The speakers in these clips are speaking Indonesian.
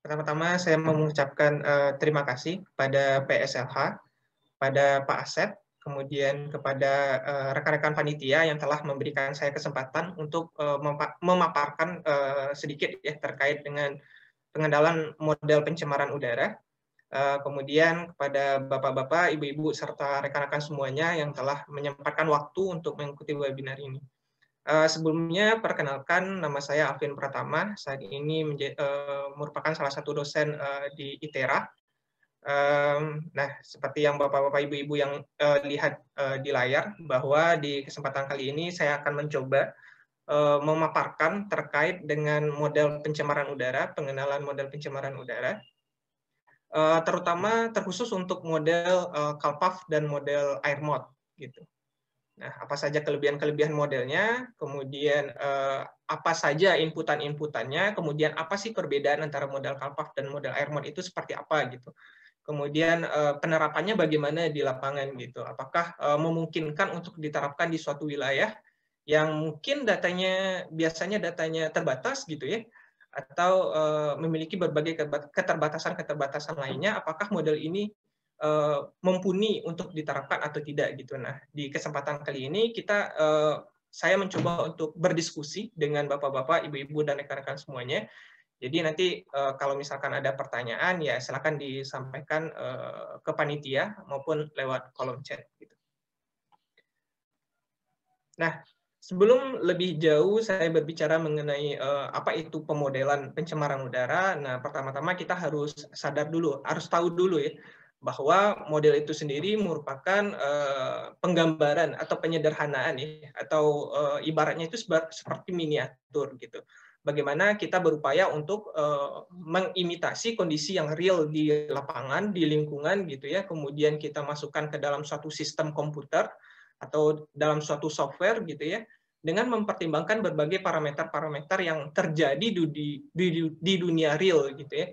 Pertama-tama saya mau mengucapkan uh, terima kasih pada PSLH, pada Pak Asep, kemudian kepada rekan eh, rekan-rekan panitia yang telah memberikan saya kesempatan untuk uh, memaparkan uh, sedikit ya terkait dengan pengendalian model pencemaran udara. Uh, kemudian kepada bapak-bapak, ibu-ibu serta rekan-rekan semuanya yang telah menyempatkan waktu untuk mengikuti webinar ini. Eh, sebelumnya perkenalkan nama saya Alvin Pratama. Saat ini uh, merupakan salah satu dosen uh, di ITERA. Um, nah, seperti yang bapak-bapak ibu-ibu yang uh, lihat uh, di layar, bahwa di kesempatan kali ini saya akan mencoba uh, memaparkan terkait dengan model pencemaran udara, pengenalan model pencemaran udara, uh, terutama terkhusus untuk model uh, Kalpaf dan model AirMod gitu. Nah, apa saja kelebihan-kelebihan modelnya, kemudian eh, apa saja inputan-inputannya, kemudian apa sih perbedaan antara model Kalpak dan model Airmod itu seperti apa gitu. Kemudian eh, penerapannya bagaimana di lapangan gitu. Apakah eh, memungkinkan untuk diterapkan di suatu wilayah yang mungkin datanya biasanya datanya terbatas gitu ya atau eh, memiliki berbagai keterbatasan-keterbatasan lainnya apakah model ini mempunyai eh, mumpuni untuk diterapkan atau tidak gitu. Nah, di kesempatan kali ini kita eh, saya mencoba untuk berdiskusi dengan bapak-bapak, ibu-ibu dan rekan-rekan semuanya. Jadi nanti eh, kalau misalkan ada pertanyaan ya silakan disampaikan ke panitia maupun lewat kolom chat gitu. Nah, sebelum lebih jauh saya berbicara mengenai uh, apa itu pemodelan pencemaran udara. Nah, pertama-tama kita harus sadar dulu, harus tahu dulu ya bahwa model itu sendiri merupakan uh, penggambaran atau penyederhanaan ya atau uh, ibaratnya itu seperti miniatur gitu. Bagaimana kita berupaya untuk uh, mengimitasi kondisi yang real di lapangan, di lingkungan gitu ya. Kemudian kita masukkan ke dalam suatu sistem komputer atau dalam suatu software gitu ya dengan mempertimbangkan berbagai parameter-parameter yang terjadi di, di, di dunia real gitu ya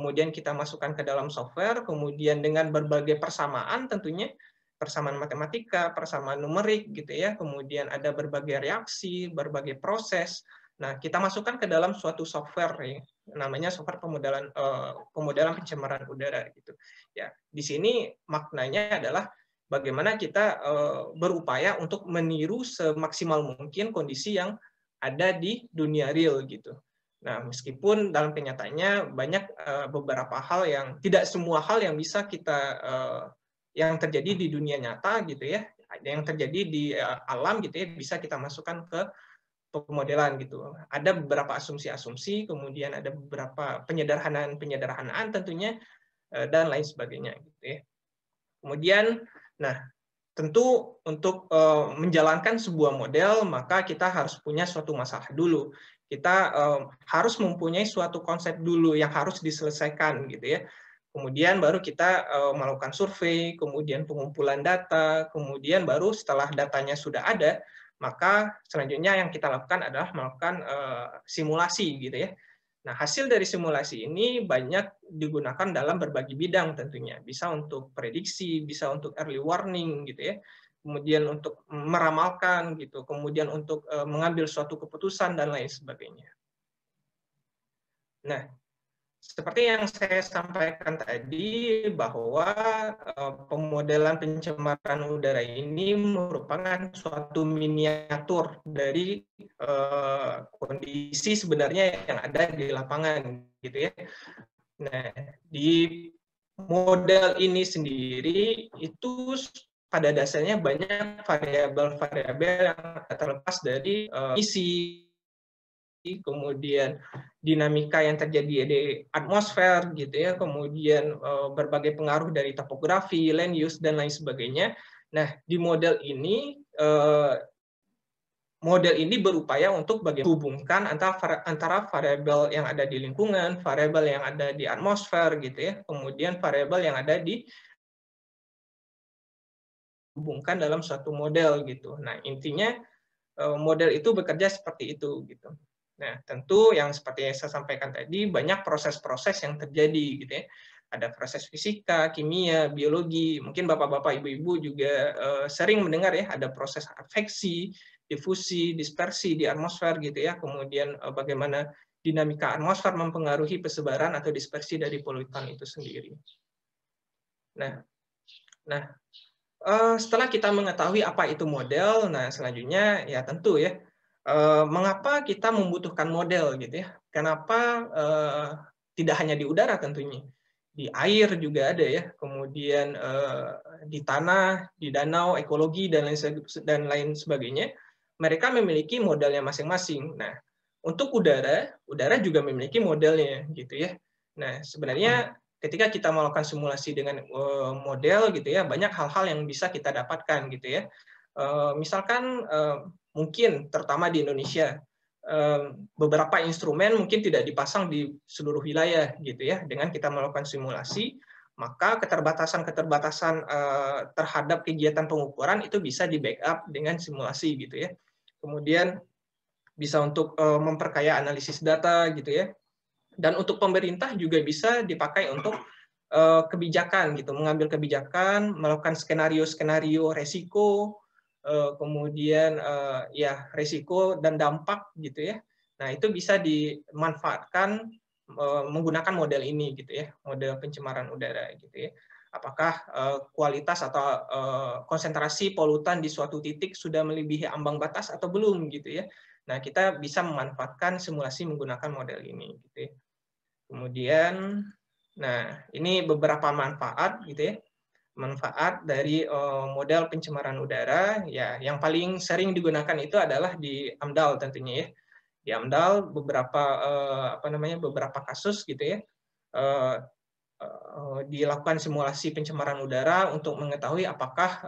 kemudian kita masukkan ke dalam software, kemudian dengan berbagai persamaan tentunya persamaan matematika, persamaan numerik gitu ya, kemudian ada berbagai reaksi, berbagai proses. Nah, kita masukkan ke dalam suatu software ya, namanya software pemodelan uh, pemodelan pencemaran udara gitu. Ya, di sini maknanya adalah bagaimana kita uh, berupaya untuk meniru semaksimal mungkin kondisi yang ada di dunia real gitu. Nah, meskipun dalam kenyataannya banyak uh, beberapa hal yang tidak semua hal yang bisa kita uh, yang terjadi di dunia nyata gitu ya, yang terjadi di uh, alam gitu ya bisa kita masukkan ke pemodelan gitu. Ada beberapa asumsi-asumsi, kemudian ada beberapa penyederhanaan-penyederhanaan tentunya uh, dan lain sebagainya gitu ya. Kemudian nah tentu untuk uh, menjalankan sebuah model maka kita harus punya suatu masalah dulu kita um, harus mempunyai suatu konsep dulu yang harus diselesaikan gitu ya. Kemudian baru kita um, melakukan survei, kemudian pengumpulan data, kemudian baru setelah datanya sudah ada, maka selanjutnya yang kita lakukan adalah melakukan uh, simulasi gitu ya. Nah, hasil dari simulasi ini banyak digunakan dalam berbagai bidang tentunya. Bisa untuk prediksi, bisa untuk early warning gitu ya kemudian untuk meramalkan gitu, kemudian untuk uh, mengambil suatu keputusan dan lain sebagainya. Nah, seperti yang saya sampaikan tadi bahwa uh, pemodelan pencemaran udara ini merupakan suatu miniatur dari uh, kondisi sebenarnya yang ada di lapangan gitu ya. Nah, di model ini sendiri itu pada dasarnya banyak variabel-variabel yang terlepas dari uh, isi, kemudian dinamika yang terjadi di atmosfer gitu ya, kemudian uh, berbagai pengaruh dari topografi, land use dan lain sebagainya. Nah, di model ini uh, model ini berupaya untuk bagaimana hubungkan antara antara variabel yang ada di lingkungan, variabel yang ada di atmosfer gitu ya, kemudian variabel yang ada di hubungkan dalam suatu model gitu. Nah, intinya eh, model itu bekerja seperti itu gitu. Nah, tentu yang seperti yang saya sampaikan tadi banyak proses-proses yang terjadi gitu ya. Ada proses fisika, kimia, biologi. Mungkin bapak-bapak, ibu-ibu juga uh, sering mendengar ya ada proses afeksi, difusi, dispersi di atmosfer gitu ya. Kemudian uh, bagaimana dinamika atmosfer mempengaruhi persebaran atau dispersi dari polutan itu sendiri. Nah, nah uh, setelah kita mengetahui apa itu model, nah selanjutnya ya tentu ya uh, mengapa kita membutuhkan model gitu ya? Kenapa uh, tidak hanya di udara tentunya, di air juga ada ya, kemudian uh, di tanah, di danau, ekologi dan lain dan lain sebagainya. Mereka memiliki modelnya masing-masing. Nah untuk udara, udara juga memiliki modelnya gitu ya. Nah sebenarnya hmm ketika kita melakukan simulasi dengan eh, model gitu ya banyak hal-hal yang bisa kita dapatkan gitu ya eh, misalkan eh, mungkin terutama di Indonesia beberapa instrumen mungkin tidak dipasang di seluruh wilayah gitu ya dengan kita melakukan simulasi maka keterbatasan-keterbatasan terhadap kegiatan pengukuran itu bisa di backup dengan simulasi gitu ya. Kemudian bisa untuk memperkaya analisis data gitu ya dan untuk pemerintah juga bisa dipakai untuk uh, kebijakan gitu, mengambil kebijakan, melakukan skenario-skenario resiko, uh, kemudian uh, ya resiko dan dampak gitu ya. Nah, itu bisa dimanfaatkan menggunakan model ini gitu ya, model pencemaran udara gitu ya. Apakah uh, kualitas atau uh, konsentrasi polutan di suatu titik sudah melebihi ambang batas atau belum gitu ya. Nah, kita bisa memanfaatkan simulasi menggunakan model ini gitu ya. Kemudian, nah ini beberapa manfaat gitu ya. Manfaat dari eh, modal model pencemaran udara, ya yang paling sering digunakan itu adalah di AMDAL tentunya ya. Di AMDAL beberapa eh, apa namanya beberapa kasus gitu ya. Eh, dilakukan simulasi pencemaran udara untuk mengetahui apakah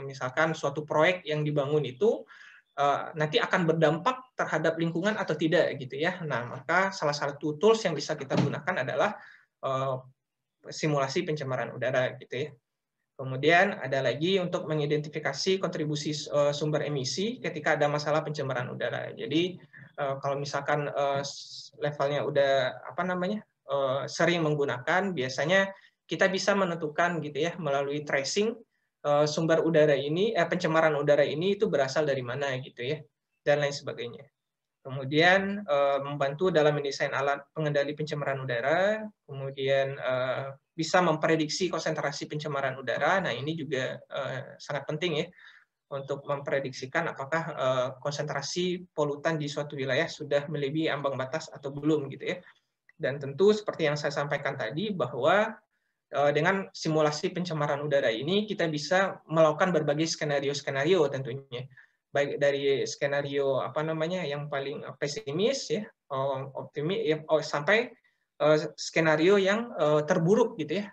misalkan suatu proyek yang dibangun itu Eh, nanti akan berdampak terhadap lingkungan atau tidak gitu ya. Nah, maka salah satu tools yang bisa kita gunakan adalah eh, simulasi pencemaran udara gitu ya. Kemudian ada lagi untuk mengidentifikasi kontribusi eh, sumber emisi ketika ada masalah pencemaran udara. Jadi kalau misalkan levelnya udah apa namanya? sering menggunakan biasanya kita bisa menentukan gitu ya melalui tracing Eh, sumber udara ini, eh, pencemaran udara ini itu berasal dari mana gitu ya, dan lain sebagainya. Kemudian eh, membantu dalam mendesain alat pengendali pencemaran udara, kemudian eh, bisa memprediksi konsentrasi pencemaran udara. Nah ini juga eh, sangat penting ya untuk memprediksikan apakah eh, konsentrasi polutan di suatu wilayah sudah melebihi ambang batas atau belum gitu ya. Dan tentu seperti yang saya sampaikan tadi bahwa Eh, dengan simulasi pencemaran udara ini kita bisa melakukan berbagai skenario-skenario tentunya baik dari skenario apa namanya yang paling eh, pesimis ya eh, optimis ya, oh, sampai skenario yang terburuk gitu ya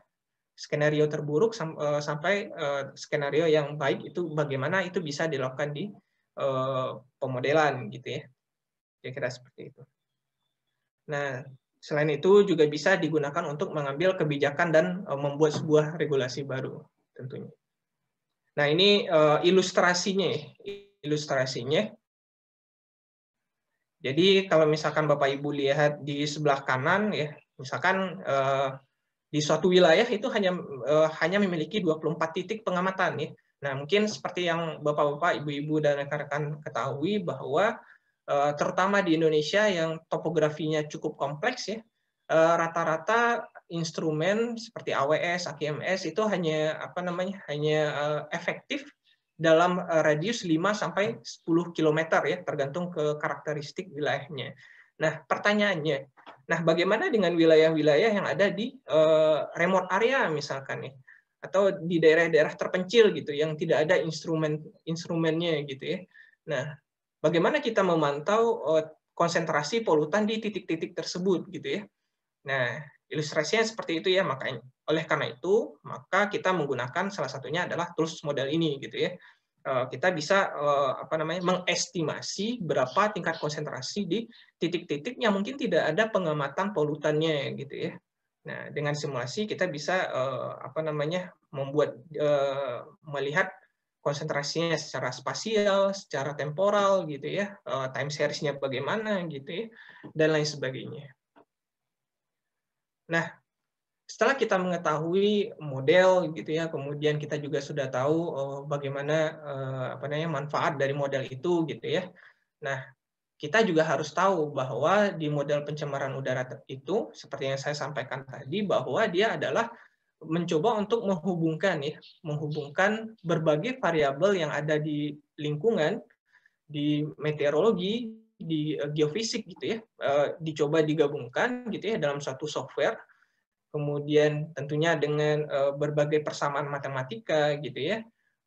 skenario terburuk sampai skenario yang baik itu bagaimana itu bisa dilakukan di pemodelan gitu ya kira-kira seperti itu nah Selain itu juga bisa digunakan untuk mengambil kebijakan dan e, membuat sebuah regulasi baru tentunya. Nah, ini e, ilustrasinya ya, ilustrasinya. Jadi kalau misalkan Bapak Ibu lihat di sebelah kanan ya, misalkan e, di suatu wilayah itu hanya hanya memiliki 24 titik pengamatan ya. Nah, mungkin seperti yang Bapak-bapak, Ibu-ibu dan rekan-rekan ketahui bahwa Eh, terutama di Indonesia yang topografinya cukup kompleks ya, eh, rata-rata instrumen seperti AWS, AKMS itu hanya apa namanya hanya eh, efektif dalam radius 5 sampai 10 km ya, tergantung ke karakteristik wilayahnya. Nah, pertanyaannya, nah bagaimana dengan wilayah-wilayah yang ada di remote area misalkan nih? atau di daerah-daerah terpencil gitu yang tidak ada instrumen instrumennya gitu ya. Nah, bagaimana kita memantau eh, konsentrasi polutan di titik-titik tersebut gitu ya. Nah, ilustrasinya seperti itu ya makanya. Oleh karena itu, maka kita menggunakan salah satunya adalah tools model ini gitu ya. Eh, kita bisa eh, apa namanya mengestimasi berapa tingkat konsentrasi di titik-titik yang mungkin tidak ada pengamatan polutannya gitu ya. Nah, dengan simulasi kita bisa apa namanya membuat melihat konsentrasinya secara spasial, secara temporal gitu ya, eh, time seriesnya bagaimana gitu ya, dan lain sebagainya. Nah, setelah kita mengetahui model gitu ya, kemudian kita juga sudah tahu eh, bagaimana eh, apa namanya manfaat dari model itu gitu ya. Nah, kita juga harus tahu bahwa di model pencemaran udara itu seperti yang saya sampaikan tadi bahwa dia adalah mencoba untuk menghubungkan ya, menghubungkan berbagai variabel yang ada di lingkungan, di meteorologi, di eh, geofisik gitu ya, eh, dicoba digabungkan gitu ya dalam satu software. Kemudian tentunya dengan eh, berbagai persamaan matematika gitu ya,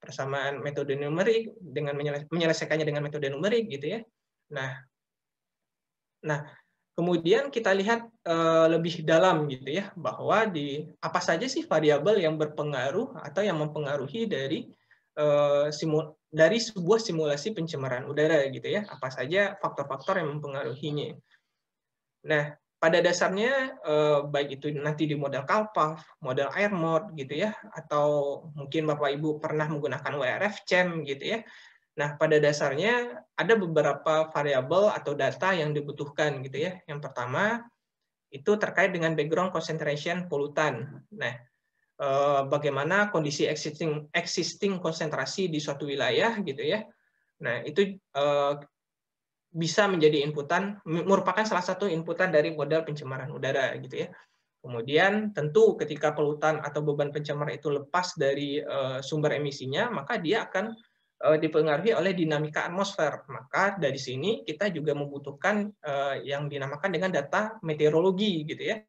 persamaan metode numerik dengan menyelesaikannya dengan metode numerik gitu ya. Nah, nah Kemudian kita lihat eh, lebih dalam gitu ya bahwa di apa saja sih variabel yang berpengaruh atau yang mempengaruhi dari eh, dari sebuah simulasi pencemaran udara gitu ya apa saja faktor-faktor yang mempengaruhinya. Nah pada dasarnya eh, baik itu nanti di model Kalpaf, model Airmod gitu ya atau mungkin Bapak Ibu pernah menggunakan WRF Chem gitu ya Nah, pada dasarnya ada beberapa variabel atau data yang dibutuhkan gitu ya. Yang pertama itu terkait dengan background concentration polutan. Nah, eh, bagaimana kondisi existing existing konsentrasi di suatu wilayah gitu ya. Nah, itu eh, bisa menjadi inputan merupakan salah satu inputan dari model pencemaran udara gitu ya. Kemudian tentu ketika polutan atau beban pencemar itu lepas dari eh, sumber emisinya, maka dia akan Eh, dipengaruhi oleh dinamika atmosfer. Maka dari sini kita juga membutuhkan eh, yang dinamakan dengan data meteorologi gitu ya.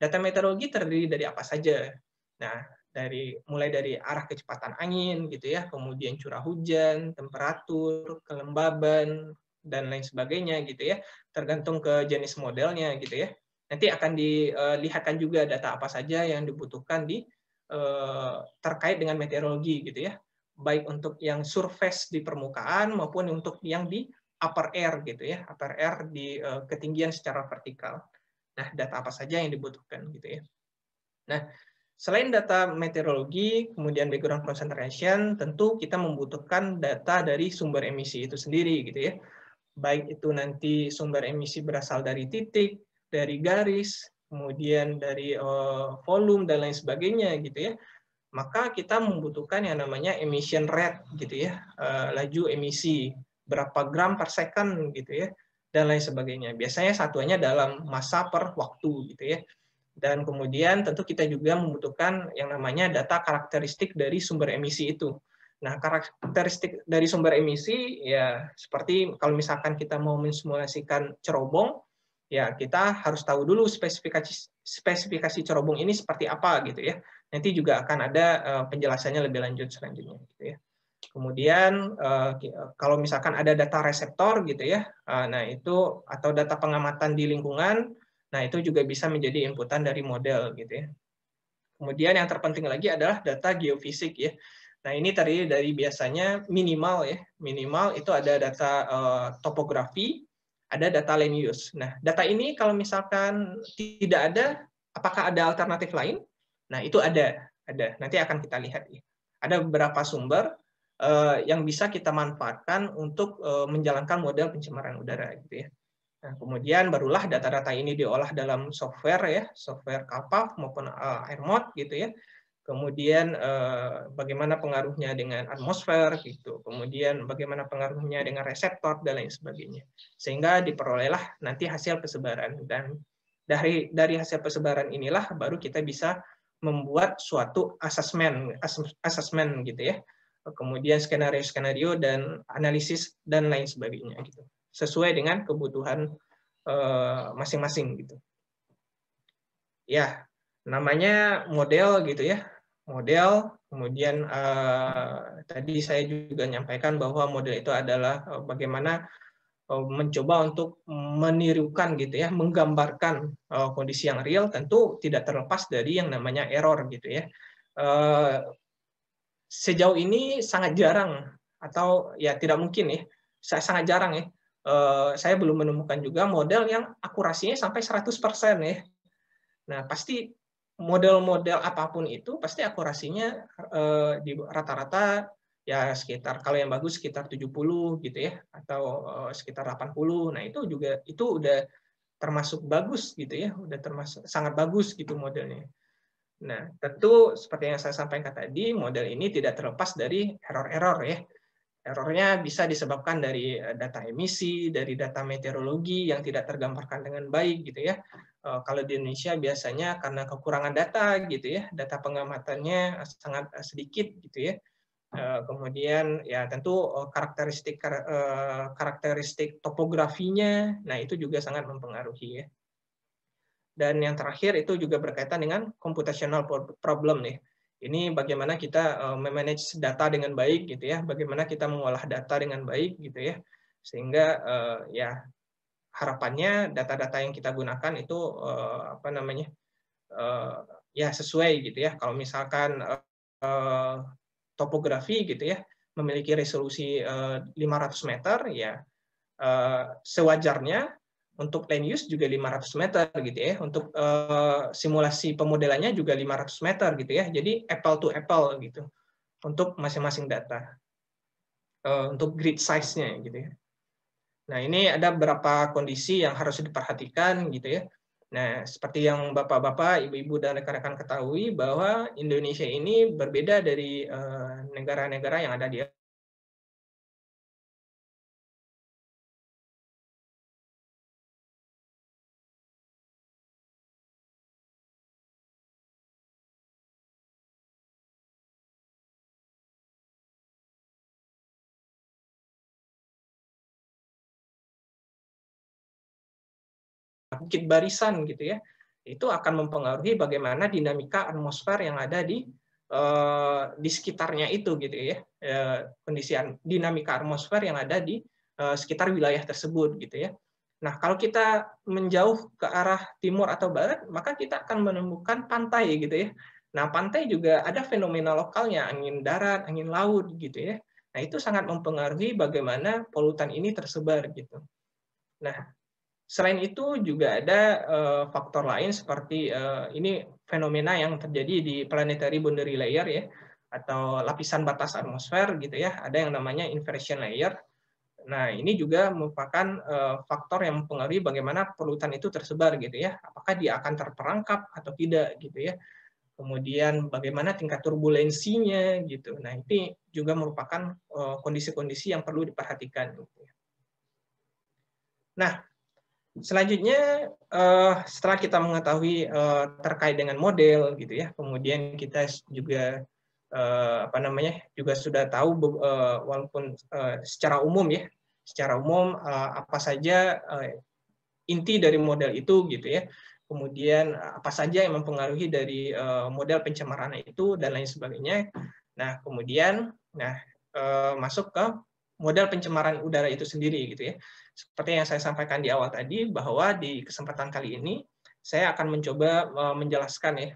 Data meteorologi terdiri dari apa saja? Nah, dari mulai dari arah kecepatan angin gitu ya, kemudian curah hujan, temperatur, kelembaban dan lain sebagainya gitu ya, tergantung ke jenis modelnya gitu ya. Nanti akan dilihatkan eh, juga data apa saja yang dibutuhkan di terkait dengan meteorologi gitu ya baik untuk yang surface di permukaan maupun untuk yang di upper air gitu ya, upper air di uh, ketinggian secara vertikal. Nah, data apa saja yang dibutuhkan gitu ya. Nah, selain data meteorologi, kemudian background concentration, tentu kita membutuhkan data dari sumber emisi itu sendiri gitu ya. Baik itu nanti sumber emisi berasal dari titik, dari garis, kemudian dari eh, volume dan lain sebagainya gitu ya maka kita membutuhkan yang namanya emission rate gitu ya, eh, laju emisi berapa gram per second gitu ya dan lain sebagainya. Biasanya satuannya dalam masa per waktu gitu ya. Dan kemudian tentu kita juga membutuhkan yang namanya data karakteristik dari sumber emisi itu. Nah, karakteristik dari sumber emisi ya seperti kalau misalkan kita mau mensimulasikan cerobong, ya kita harus tahu dulu spesifikasi spesifikasi cerobong ini seperti apa gitu ya. Nanti juga akan ada eh, penjelasannya lebih lanjut selanjutnya. Gitu ya. Kemudian eh, eh, kalau misalkan ada data reseptor gitu ya, nah itu atau data pengamatan di lingkungan, nah itu juga bisa menjadi inputan dari model gitu ya. Kemudian yang terpenting lagi adalah data geofisik ya. Nah, ini terdiri dari biasanya minimal ya. Minimal itu ada data topografi, ada data land use. Nah, data ini kalau misalkan tidak ada, apakah ada alternatif lain? Nah, itu ada, ada. Nanti akan kita lihat ya. Ada beberapa sumber uh, yang bisa kita manfaatkan untuk uh, menjalankan model pencemaran udara gitu ya. Nah, kemudian barulah data-data ini diolah dalam software ya, software kapal maupun uh, eh, airmod gitu ya. Kemudian bagaimana pengaruhnya dengan atmosfer gitu. Kemudian bagaimana pengaruhnya dengan reseptor dan lain sebagainya. Sehingga diperolehlah nanti hasil persebaran dan dari dari hasil persebaran inilah baru kita bisa membuat suatu asesmen asesmen gitu ya kemudian skenario skenario dan analisis dan lain sebagainya gitu sesuai dengan kebutuhan eh, masing-masing uh, gitu ya namanya model gitu ya model kemudian uh, tadi saya juga nyampaikan bahwa model itu adalah eh, bagaimana Eh, mencoba untuk menirukan gitu ya, menggambarkan eh, kondisi yang real tentu tidak terlepas dari yang namanya error gitu ya. Eh, sejauh ini sangat jarang atau ya tidak mungkin ya, saya sangat jarang ya. Saya belum menemukan juga model yang akurasinya sampai 100% ya. Nah, pasti model-model apapun itu pasti akurasinya di rata-rata ya sekitar kalau yang bagus sekitar 70 gitu ya atau eh, sekitar sekitar 80. Nah, itu juga itu udah termasuk bagus gitu ya, udah termasuk sangat bagus gitu modelnya. Nah, tentu seperti yang saya sampaikan tadi, model ini tidak terlepas dari error-error ya. Errornya bisa disebabkan dari eh, data emisi, dari data meteorologi yang tidak tergambarkan dengan baik gitu ya. Eh, kalau di Indonesia biasanya karena kekurangan data gitu ya, data pengamatannya sangat sedikit gitu ya Eh, kemudian ya tentu eh, karakteristik eh, karakteristik topografinya, nah itu juga sangat mempengaruhi ya. Dan yang terakhir itu juga berkaitan dengan computational problem nih. Ini bagaimana kita memanage data dengan baik gitu ya, bagaimana kita mengolah data dengan baik gitu ya, sehingga ya harapannya data-data yang kita gunakan itu apa namanya ya sesuai gitu ya. Kalau misalkan topografi gitu ya memiliki resolusi 500 eh, meter ya eh, sewajarnya untuk land use juga 500 meter gitu ya untuk eh, simulasi pemodelannya juga 500 meter gitu ya jadi apple to apple gitu untuk masing-masing data untuk grid size-nya gitu ya nah ini ada beberapa kondisi yang harus diperhatikan gitu ya Nah, seperti yang Bapak-bapak, Ibu-ibu dan rekan-rekan ketahui bahwa Indonesia ini berbeda dari eh, negara-negara yang ada di bukit barisan gitu ya itu akan mempengaruhi bagaimana dinamika atmosfer yang ada di eh, di sekitarnya itu gitu ya eh, kondisi dinamika atmosfer yang ada di eh, sekitar wilayah tersebut gitu ya nah kalau kita menjauh ke arah timur atau barat maka kita akan menemukan pantai gitu ya nah pantai juga ada fenomena lokalnya angin darat angin laut gitu ya nah itu sangat mempengaruhi bagaimana polutan ini tersebar gitu nah Selain itu juga ada uh, faktor lain seperti uh, ini fenomena yang terjadi di planetary boundary layer ya atau lapisan batas atmosfer gitu ya. Ada yang namanya inversion layer. Nah, ini juga merupakan uh, faktor yang mempengaruhi bagaimana polutan itu tersebar gitu ya. Apakah dia akan terperangkap atau tidak gitu ya. Kemudian bagaimana tingkat turbulensinya gitu. Nah, ini juga merupakan kondisi-kondisi uh, yang perlu diperhatikan gitu ya. Nah, Selanjutnya uh, setelah kita mengetahui uh, terkait dengan model gitu ya, kemudian kita juga uh, apa namanya juga sudah tahu uh, walaupun uh, secara umum ya, secara umum uh, apa saja uh, inti dari model itu gitu ya. Kemudian apa saja yang mempengaruhi dari uh, model pencemaran itu dan lain sebagainya. Nah kemudian nah uh, masuk ke model pencemaran udara itu sendiri gitu ya. Seperti yang saya sampaikan di awal tadi, bahwa di kesempatan kali ini, saya akan mencoba eh, menjelaskan ya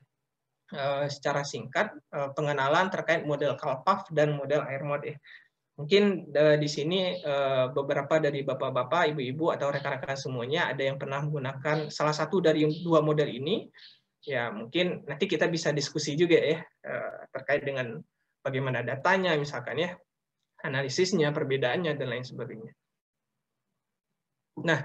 eh, secara singkat eh, pengenalan terkait model Kalpaf dan model AirMod. Ya. Mungkin di sini beberapa dari bapak-bapak, ibu-ibu, atau rekan-rekan semuanya ada yang pernah menggunakan salah satu dari dua model ini, ya mungkin nanti kita bisa diskusi juga ya terkait dengan bagaimana datanya misalkan ya, analisisnya, perbedaannya, dan lain sebagainya. Nah,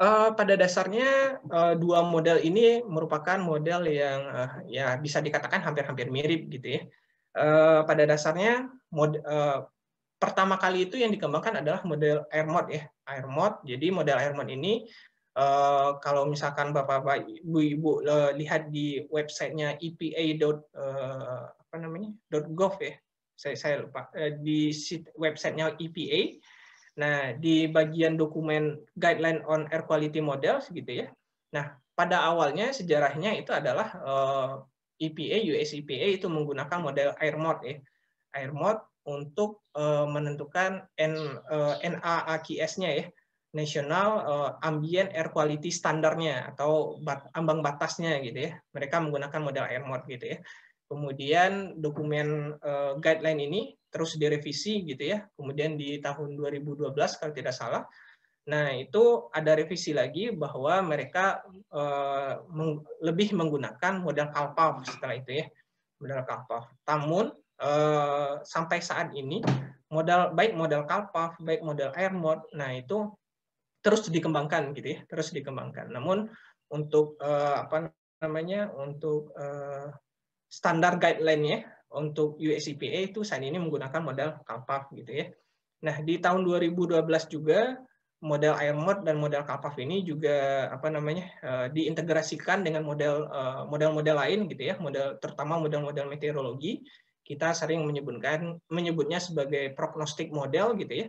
uh, pada dasarnya uh, dua model ini merupakan model yang uh, ya bisa dikatakan hampir-hampir mirip gitu ya. Uh, pada dasarnya mod, uh, pertama kali itu yang dikembangkan adalah model AirMod ya AirMod. Jadi model air mod ini uh, kalau misalkan bapak-bapak ibu-ibu uh, lihat di websitenya EPA. Uh, apa namanya .gov ya saya saya lupa uh, di websitenya EPA Nah, di bagian dokumen Guideline on Air Quality Models gitu ya. Nah, pada awalnya sejarahnya itu adalah EPA, eh, e US EPA itu menggunakan model air AirMod ya. mode untuk eh, menentukan N, eh, NAAQS-nya ya, National Ambient Air Quality Standarnya atau ambang batasnya gitu ya. Mereka menggunakan model air mode gitu ya. Kemudian dokumen uh, guideline ini terus direvisi gitu ya. Kemudian di tahun 2012 kalau tidak salah. Nah, itu ada revisi lagi bahwa mereka uh, meng lebih menggunakan model kalpa setelah itu ya. Model kalpa. Namun uh, sampai saat ini modal baik modal kalpaf baik modal mod nah itu terus dikembangkan gitu ya, terus dikembangkan. Namun untuk uh, apa namanya untuk uh, standar guideline-nya untuk USCPA itu saat ini menggunakan model CalPAF gitu ya. Nah, di tahun 2012 juga model AirMod dan model CalPAF ini juga apa namanya eh, diintegrasikan dengan model eh, model-model lain gitu ya, model terutama model-model meteorologi. Kita sering menyebutkan menyebutnya sebagai prognostik model gitu ya.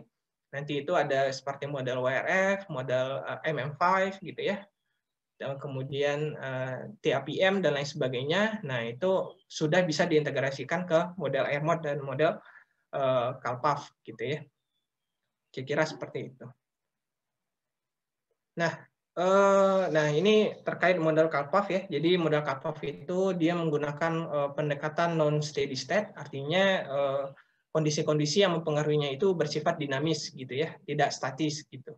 Nanti itu ada seperti model WRF, model eh, MM5 gitu ya, kemudian uh, eh, TAPM dan lain sebagainya. Nah, itu sudah bisa diintegrasikan ke model AirMod dan model uh, gitu ya. Kira-kira seperti itu. Nah, uh, nah ini terkait model CalPAF ya. Jadi model CalPAF itu dia menggunakan uh, pendekatan non steady state, artinya kondisi-kondisi yang mempengaruhinya itu bersifat dinamis gitu ya, tidak statis gitu.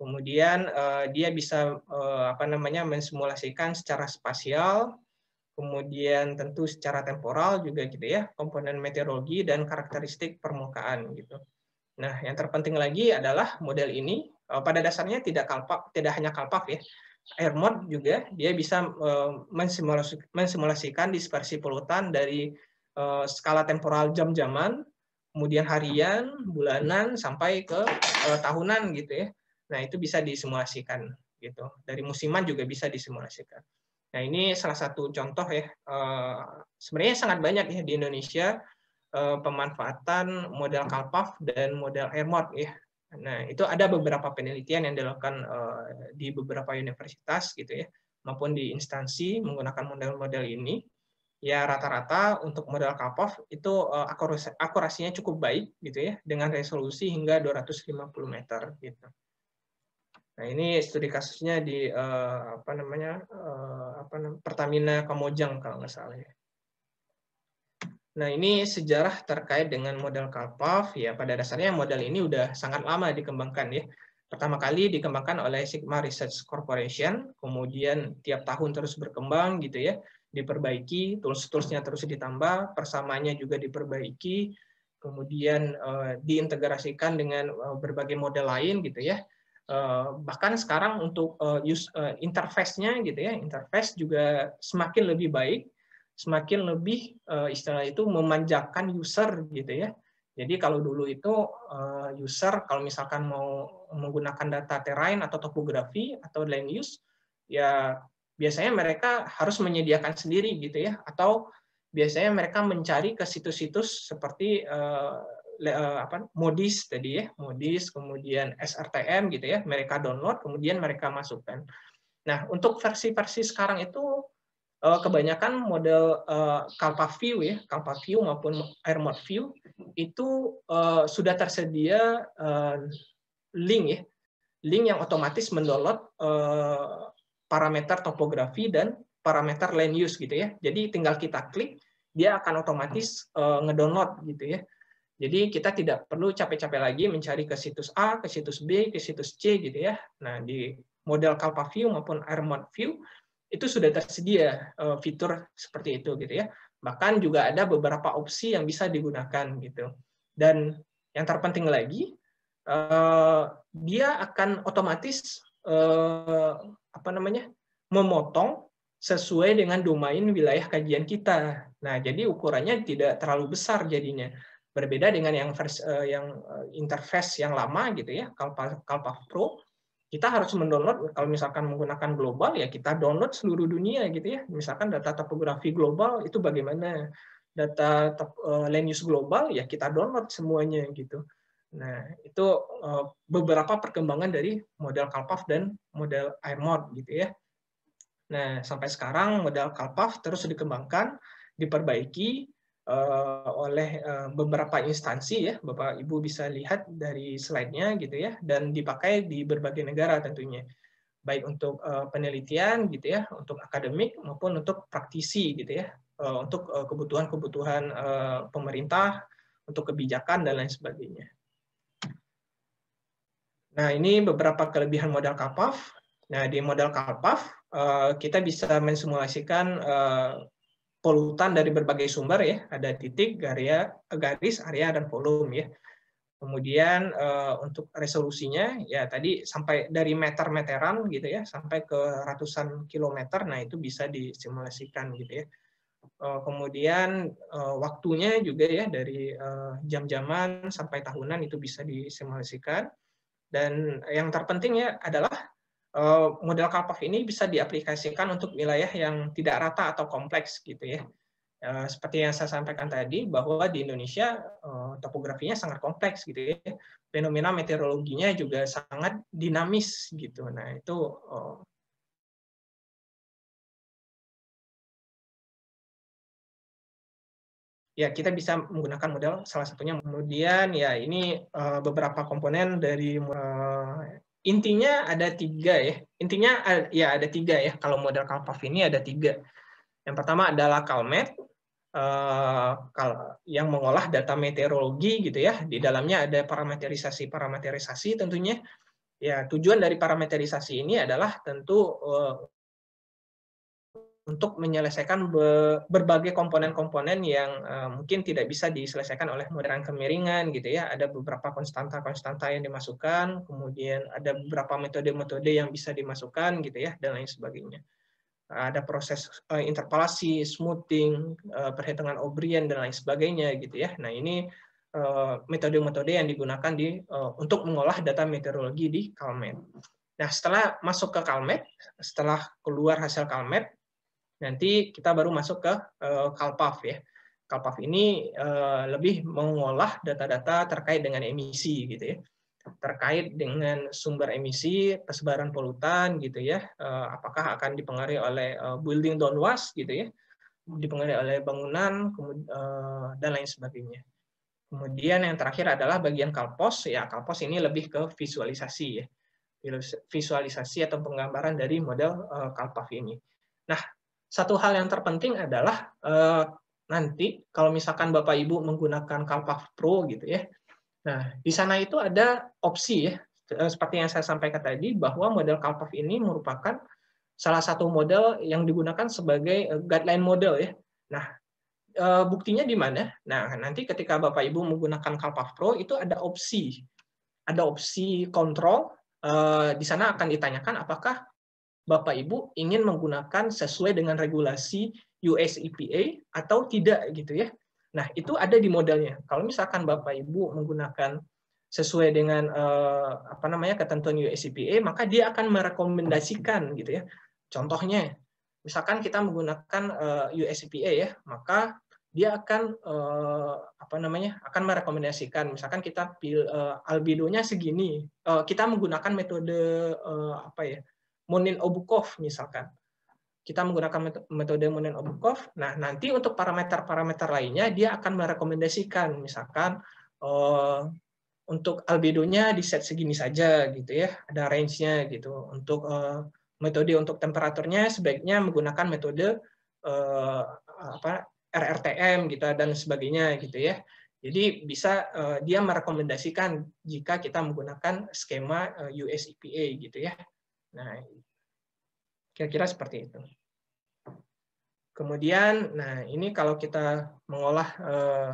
Kemudian uh, dia bisa uh, apa namanya mensimulasikan secara spasial, kemudian tentu secara temporal juga gitu ya, komponen meteorologi dan karakteristik permukaan gitu. Nah, yang terpenting lagi adalah model ini uh, pada dasarnya tidak kalpak, tidak hanya kalpak ya. air Airmod juga dia bisa uh, mensimulasikan dispersi polutan dari uh, skala temporal jam-jaman, kemudian harian, bulanan sampai ke uh, tahunan gitu ya. Nah, itu bisa disimulasikan gitu. Dari musiman juga bisa disimulasikan. Nah, ini salah satu contoh ya. Eh, sebenarnya sangat banyak ya di Indonesia eh, pemanfaatan model Kalpaf dan model Airmod ya. Nah, itu ada beberapa penelitian yang dilakukan eh, di beberapa universitas gitu ya, maupun di instansi menggunakan model-model ini. Ya rata-rata untuk model Kalpaf itu akurasinya cukup baik gitu ya, dengan resolusi hingga 250 meter gitu. Nah, ini studi kasusnya di uh, apa namanya? Uh, apa namanya? Pertamina Kamojang kalau nggak salah ya. Nah, ini sejarah terkait dengan modal Karpov ya. Pada dasarnya modal ini udah sangat lama dikembangkan ya. Pertama kali dikembangkan oleh Sigma Research Corporation, kemudian tiap tahun terus berkembang gitu ya, diperbaiki, tools-toolsnya terus ditambah, persamanya juga diperbaiki, kemudian uh, diintegrasikan dengan uh, berbagai model lain gitu ya. Eh, bahkan sekarang untuk eh, use eh, interface-nya gitu ya interface juga semakin lebih baik semakin lebih istilah itu memanjakan user gitu ya jadi kalau dulu itu user kalau misalkan mau menggunakan data terrain atau topografi atau land use ya biasanya mereka harus menyediakan sendiri gitu ya atau biasanya mereka mencari ke situs-situs seperti uh, Eh, apa modis tadi ya modis kemudian SRTM gitu ya mereka download kemudian mereka masukkan nah untuk versi-versi sekarang itu eh, kebanyakan model eh, Kalpa View ya Kalpa View maupun AirMod View itu sudah tersedia link ya link yang otomatis mendownload parameter topografi dan parameter land use gitu ya jadi tinggal kita klik dia akan otomatis uh, ngedownload gitu ya jadi kita tidak perlu capek-capek lagi mencari ke situs A, ke situs B, ke situs C gitu ya. Nah, di model Kalpa View maupun AirMod View itu sudah tersedia eh, fitur seperti itu gitu ya. Bahkan juga ada beberapa opsi yang bisa digunakan gitu. Dan yang terpenting lagi eh, dia akan otomatis eh, apa namanya? memotong sesuai dengan domain wilayah kajian kita. Nah, jadi ukurannya tidak terlalu besar jadinya. Berbeda dengan yang vers, eh, yang eh, interface yang lama gitu ya, kalpa kalpa Pro, kita harus mendownload kalau misalkan menggunakan global ya kita download seluruh dunia gitu ya. Misalkan data topografi global itu bagaimana, data top, uh, land use global ya kita download semuanya gitu. Nah, itu uh, beberapa perkembangan dari model Kalpaf dan model iMod gitu ya. Nah, sampai sekarang model Kalpaf terus dikembangkan, diperbaiki Eh, oleh eh, beberapa instansi ya Bapak Ibu bisa lihat dari slide-nya gitu ya dan dipakai di berbagai negara tentunya baik untuk eh, penelitian gitu ya untuk akademik maupun untuk praktisi gitu ya untuk kebutuhan-kebutuhan pemerintah untuk kebijakan dan lain sebagainya. Nah, ini beberapa kelebihan modal Kapaf. Nah, di modal Kapaf kita bisa mensimulasikan polutan dari berbagai sumber ya, ada titik, garia, garis, area dan volume ya. Kemudian eh, untuk resolusinya ya tadi sampai dari meter-meteran gitu ya sampai ke ratusan kilometer, nah itu bisa disimulasikan gitu ya. Eh, kemudian eh, waktunya juga ya dari jam-jaman sampai tahunan itu bisa disimulasikan. Dan yang terpenting ya adalah Eh, model Karpov ini bisa diaplikasikan untuk wilayah yang tidak rata atau kompleks gitu ya. Eh, seperti yang saya sampaikan tadi bahwa di Indonesia eh, topografinya sangat kompleks gitu ya. Fenomena meteorologinya juga sangat dinamis gitu. Nah, itu ya kita bisa menggunakan model salah satunya kemudian ya ini beberapa komponen dari intinya ada tiga ya. Intinya eh, ya ada tiga ya. Kalau model Kalpav ini ada tiga. Yang pertama adalah Kalmet eh, yang mengolah data meteorologi gitu ya. Di dalamnya ada parameterisasi-parameterisasi tentunya. Ya tujuan dari parameterisasi ini adalah tentu eh, untuk menyelesaikan berbagai komponen-komponen yang eh, mungkin tidak bisa diselesaikan oleh modern kemiringan gitu ya. Ada beberapa konstanta-konstanta yang dimasukkan, kemudian ada beberapa metode-metode yang bisa dimasukkan gitu ya dan lain sebagainya. Ada proses eh, interpolasi, smoothing, eh, perhitungan O'Brien dan lain sebagainya gitu ya. Nah, ini metode-metode yang digunakan di untuk mengolah data meteorologi di CalMet. Nah, setelah masuk ke CalMet, setelah keluar hasil CalMet, Nanti kita baru masuk ke eh, Kalpaf ya. Kalpaf ini eh, lebih mengolah data-data terkait dengan emisi gitu ya terkait dengan sumber emisi, persebaran polutan gitu ya, eh, apakah akan dipengaruhi oleh building downwash gitu ya, dipengaruhi oleh bangunan dan lain sebagainya. Kemudian yang terakhir adalah bagian kalpos, ya kalpos ini lebih ke visualisasi ya, visualisasi atau penggambaran dari model kalpaf ini. Nah, satu hal yang terpenting adalah eh, nanti kalau misalkan Bapak Ibu menggunakan Kalpak Pro gitu ya. Nah, di sana itu ada opsi ya. Eh, seperti yang saya sampaikan tadi bahwa model Kalpak ini merupakan salah satu model yang digunakan sebagai eh, guideline model ya. Nah, e, buktinya di mana? Nah, nanti ketika Bapak Ibu menggunakan Kalpak Pro itu ada opsi. Ada opsi kontrol e, di sana akan ditanyakan apakah Bapak Ibu ingin menggunakan sesuai dengan regulasi US EPA atau tidak gitu ya. Nah, itu ada di modelnya. Kalau misalkan Bapak Ibu menggunakan sesuai dengan eh, apa namanya ketentuan US EPA, maka dia akan merekomendasikan gitu ya. Contohnya, misalkan kita menggunakan eh, US EPA ya, maka dia akan eh, apa namanya? akan merekomendasikan misalkan kita pil, eh, albedonya segini. Eh, kita menggunakan metode eh, apa ya? Munin Obukov misalkan. Kita menggunakan metode Munin Obukov. Nah, nanti untuk parameter-parameter lainnya dia akan merekomendasikan misalkan uh, untuk albedonya di set segini saja gitu ya, ada range-nya gitu. Untuk eh, metode untuk temperaturnya sebaiknya menggunakan metode eh, apa RRTM gitu dan sebagainya gitu ya. Jadi bisa uh, dia merekomendasikan jika kita menggunakan skema uh, US EPA gitu ya. Nah, kira-kira seperti itu. Kemudian, nah ini kalau kita mengolah eh,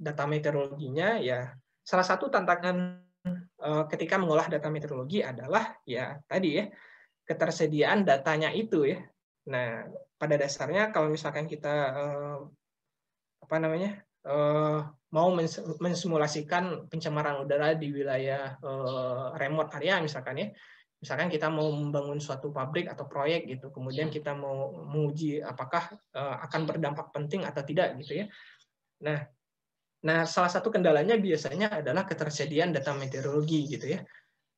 data meteorologinya, ya salah satu tantangan eh, ketika mengolah data meteorologi adalah ya tadi ya ketersediaan datanya itu ya. Nah, pada dasarnya kalau misalkan kita eh, apa namanya eh, mau mensimulasikan pencemaran udara di wilayah eh, remote area misalkan ya, misalkan kita mau membangun suatu pabrik atau proyek gitu, kemudian iya. kita mau menguji apakah eh, akan berdampak penting atau tidak gitu ya. Nah, nah salah satu kendalanya biasanya adalah ketersediaan data meteorologi gitu ya.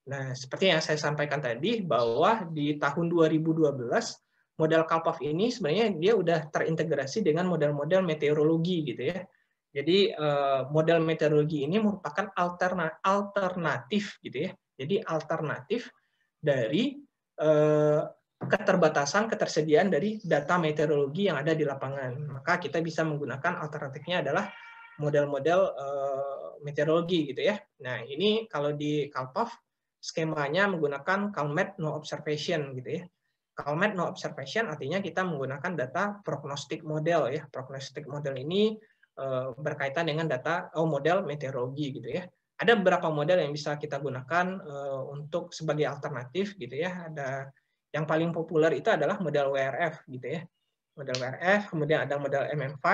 Nah, seperti yang saya sampaikan tadi bahwa di tahun 2012 modal Kalpaf ini sebenarnya dia udah terintegrasi dengan model-model meteorologi gitu ya. Jadi eh, model meteorologi ini merupakan alternatif gitu ya. Jadi alternatif dari eh, keterbatasan ketersediaan dari data meteorologi yang ada di lapangan. Maka kita bisa menggunakan alternatifnya adalah model-model eh, meteorologi gitu ya. Nah, ini kalau di Kalpov skemanya menggunakan CalMet no observation gitu ya. CalMet no observation artinya kita menggunakan data prognostik model ya. Prognostik model ini eh, berkaitan dengan data oh, model meteorologi gitu ya ada beberapa model yang bisa kita gunakan uh, untuk sebagai alternatif gitu ya. Ada yang paling populer itu adalah model WRF gitu ya. Model WRF, kemudian ada model MM5.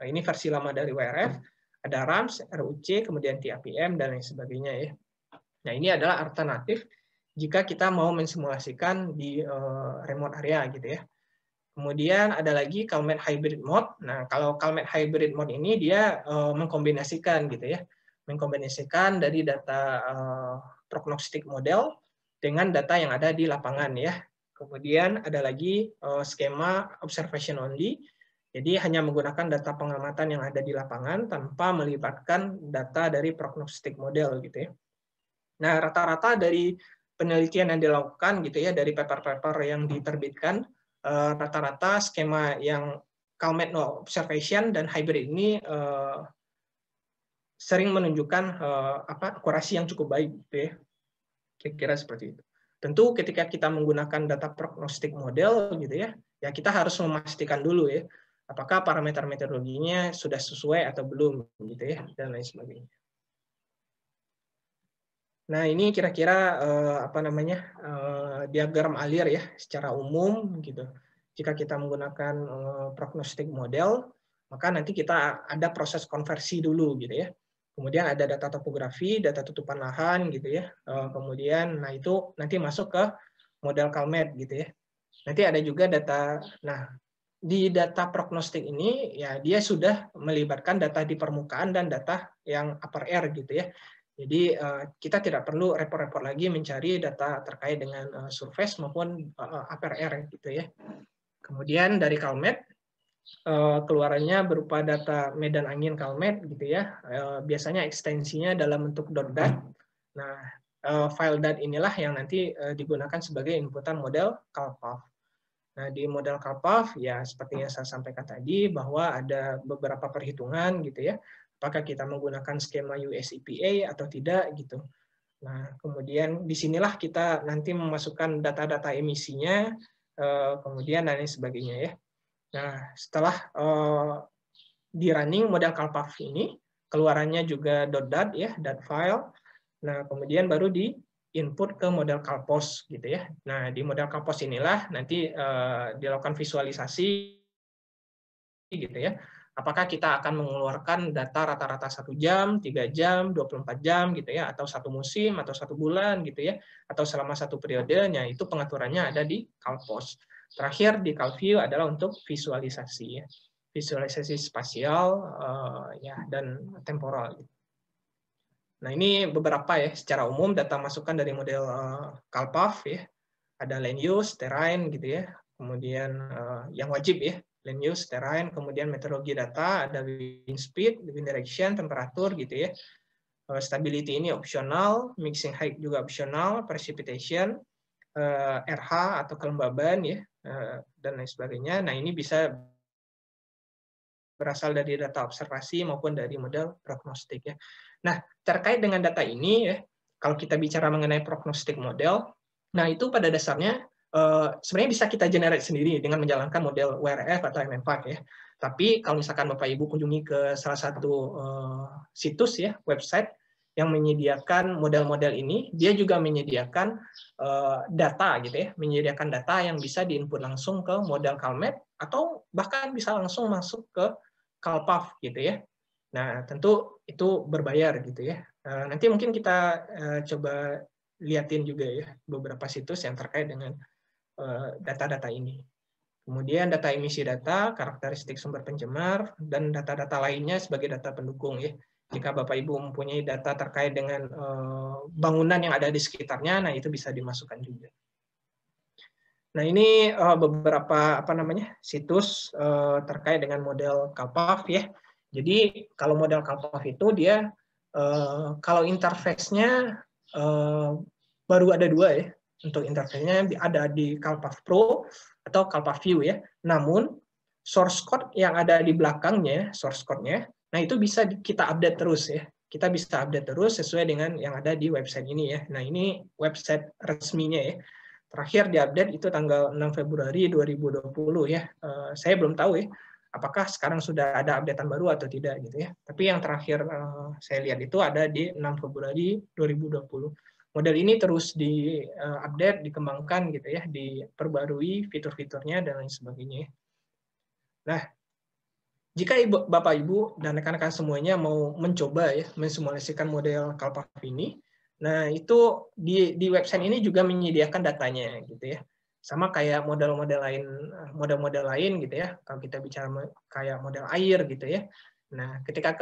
Nah, ini versi lama dari WRF. Ada RAMS, RUC, kemudian TAPM dan lain sebagainya ya. Nah, ini adalah alternatif jika kita mau mensimulasikan di uh, remote area gitu ya. Kemudian ada lagi Calmed Hybrid Mode. Nah, kalau Calmed Hybrid Mode ini dia uh, mengkombinasikan gitu ya mengkombinasikan dari data uh, prognostik model dengan data yang ada di lapangan ya. Kemudian ada lagi uh, skema observation only. Jadi hanya menggunakan data pengamatan yang ada di lapangan tanpa melibatkan data dari prognostik model gitu ya. Nah, rata-rata dari penelitian yang dilakukan gitu ya dari paper-paper yang diterbitkan eh, rata-rata uh, skema yang CalMet no observation dan hybrid ini uh, sering menunjukkan uh, apa akurasi yang cukup baik gitu ya. Kira-kira seperti itu. Tentu ketika kita menggunakan data prognostik model gitu ya, ya kita harus memastikan dulu ya apakah parameter metodologinya sudah sesuai atau belum gitu ya dan lain sebagainya. Nah, ini kira-kira uh, apa namanya? uh, diagram alir ya secara umum gitu. Jika kita menggunakan uh, prognostik model, maka nanti kita ada proses konversi dulu gitu ya. Kemudian ada data topografi, data tutupan lahan gitu ya. Eh, kemudian nah itu nanti masuk ke model Calmed gitu ya. Nanti ada juga data nah di data prognostik ini ya dia sudah melibatkan data di permukaan dan data yang upper air gitu ya. Jadi eh, kita tidak perlu repot-repot lagi mencari data terkait dengan eh, surface maupun upper air gitu ya. Kemudian dari Calmed Eh, keluarannya berupa data medan angin kalmet gitu ya. Eh, biasanya ekstensinya dalam bentuk .dat. Nah, eh, file .dat inilah yang nanti digunakan sebagai inputan model CalPAF. Nah, di model CalPAF ya seperti yang saya sampaikan tadi bahwa ada beberapa perhitungan gitu ya. Apakah kita menggunakan skema US EPA atau tidak gitu. Nah, kemudian disinilah kita nanti memasukkan data-data emisinya, kemudian dan lain sebagainya ya. Nah, setelah uh, di running model Calpav ini, keluarannya juga .dat ya, .dat file. Nah, kemudian baru di input ke model Calpos gitu ya. Nah, di model Calpos inilah nanti uh, dilakukan visualisasi gitu ya. Apakah kita akan mengeluarkan data rata-rata satu -rata jam, tiga jam, 24 jam gitu ya, atau satu musim, atau satu bulan gitu ya, atau selama satu periodenya itu pengaturannya ada di Calpos. Terakhir di CalView adalah untuk visualisasi, ya. visualisasi spasial uh, ya dan temporal. Nah ini beberapa ya secara umum data masukan dari model uh, eh, Calpav ya. Ada land use, terrain gitu ya. Kemudian uh, yang wajib ya land use, terrain, kemudian meteorologi data, ada wind speed, wind direction, temperatur gitu ya. stability ini opsional, mixing height juga opsional, precipitation, RH atau kelembaban ya, Eh, dan lain sebagainya. Nah, ini bisa berasal dari data observasi maupun dari model prognostik ya. Nah, terkait dengan data ini ya, kalau kita bicara mengenai prognostik model, nah itu pada dasarnya eh, sebenarnya bisa kita generate sendiri dengan menjalankan model WRF atau MM5 ya. Tapi kalau misalkan Bapak Ibu kunjungi ke salah satu eh, situs ya, website yang menyediakan model-model ini, dia juga menyediakan eh, data gitu ya, menyediakan data yang bisa diinput langsung ke model Calmet atau bahkan bisa langsung masuk ke CalPath gitu ya. Nah, tentu itu berbayar gitu ya. Eh, nanti mungkin kita eh, coba liatin juga ya beberapa situs yang terkait dengan data-data ini. Kemudian data emisi data, karakteristik sumber pencemar, dan data-data lainnya sebagai data pendukung ya jika Bapak Ibu mempunyai data terkait dengan eh, bangunan yang ada di sekitarnya, nah itu bisa dimasukkan juga. Nah ini eh, beberapa apa namanya situs eh, terkait dengan model Kalpaf ya. Jadi kalau model Kalpaf itu dia kalau interface-nya baru ada dua ya untuk interface-nya ada di Kalpaf Pro atau Kalpaf View ya. Namun source code yang ada di belakangnya, source code-nya Nah, itu bisa kita update terus ya. Kita bisa update terus sesuai dengan yang ada di website ini ya. Nah, ini website resminya ya. Terakhir diupdate itu tanggal 6 Februari 2020 ya. Eh, saya belum tahu ya apakah sekarang sudah ada updatean baru atau tidak gitu ya. Tapi yang terakhir eh, saya lihat itu ada di 6 Februari 2020. Model ini terus diupdate eh, dikembangkan gitu ya, diperbarui fitur-fiturnya dan lain sebagainya. Ya. Nah, jika ibu, Bapak Ibu dan rekan-rekan semuanya mau mencoba ya mensimulasikan model Kalpa ini, nah itu di di website ini juga menyediakan datanya gitu ya. Sama kayak model-model lain model-model lain gitu ya. Kalau kita bicara kayak model air gitu ya. Nah, ketika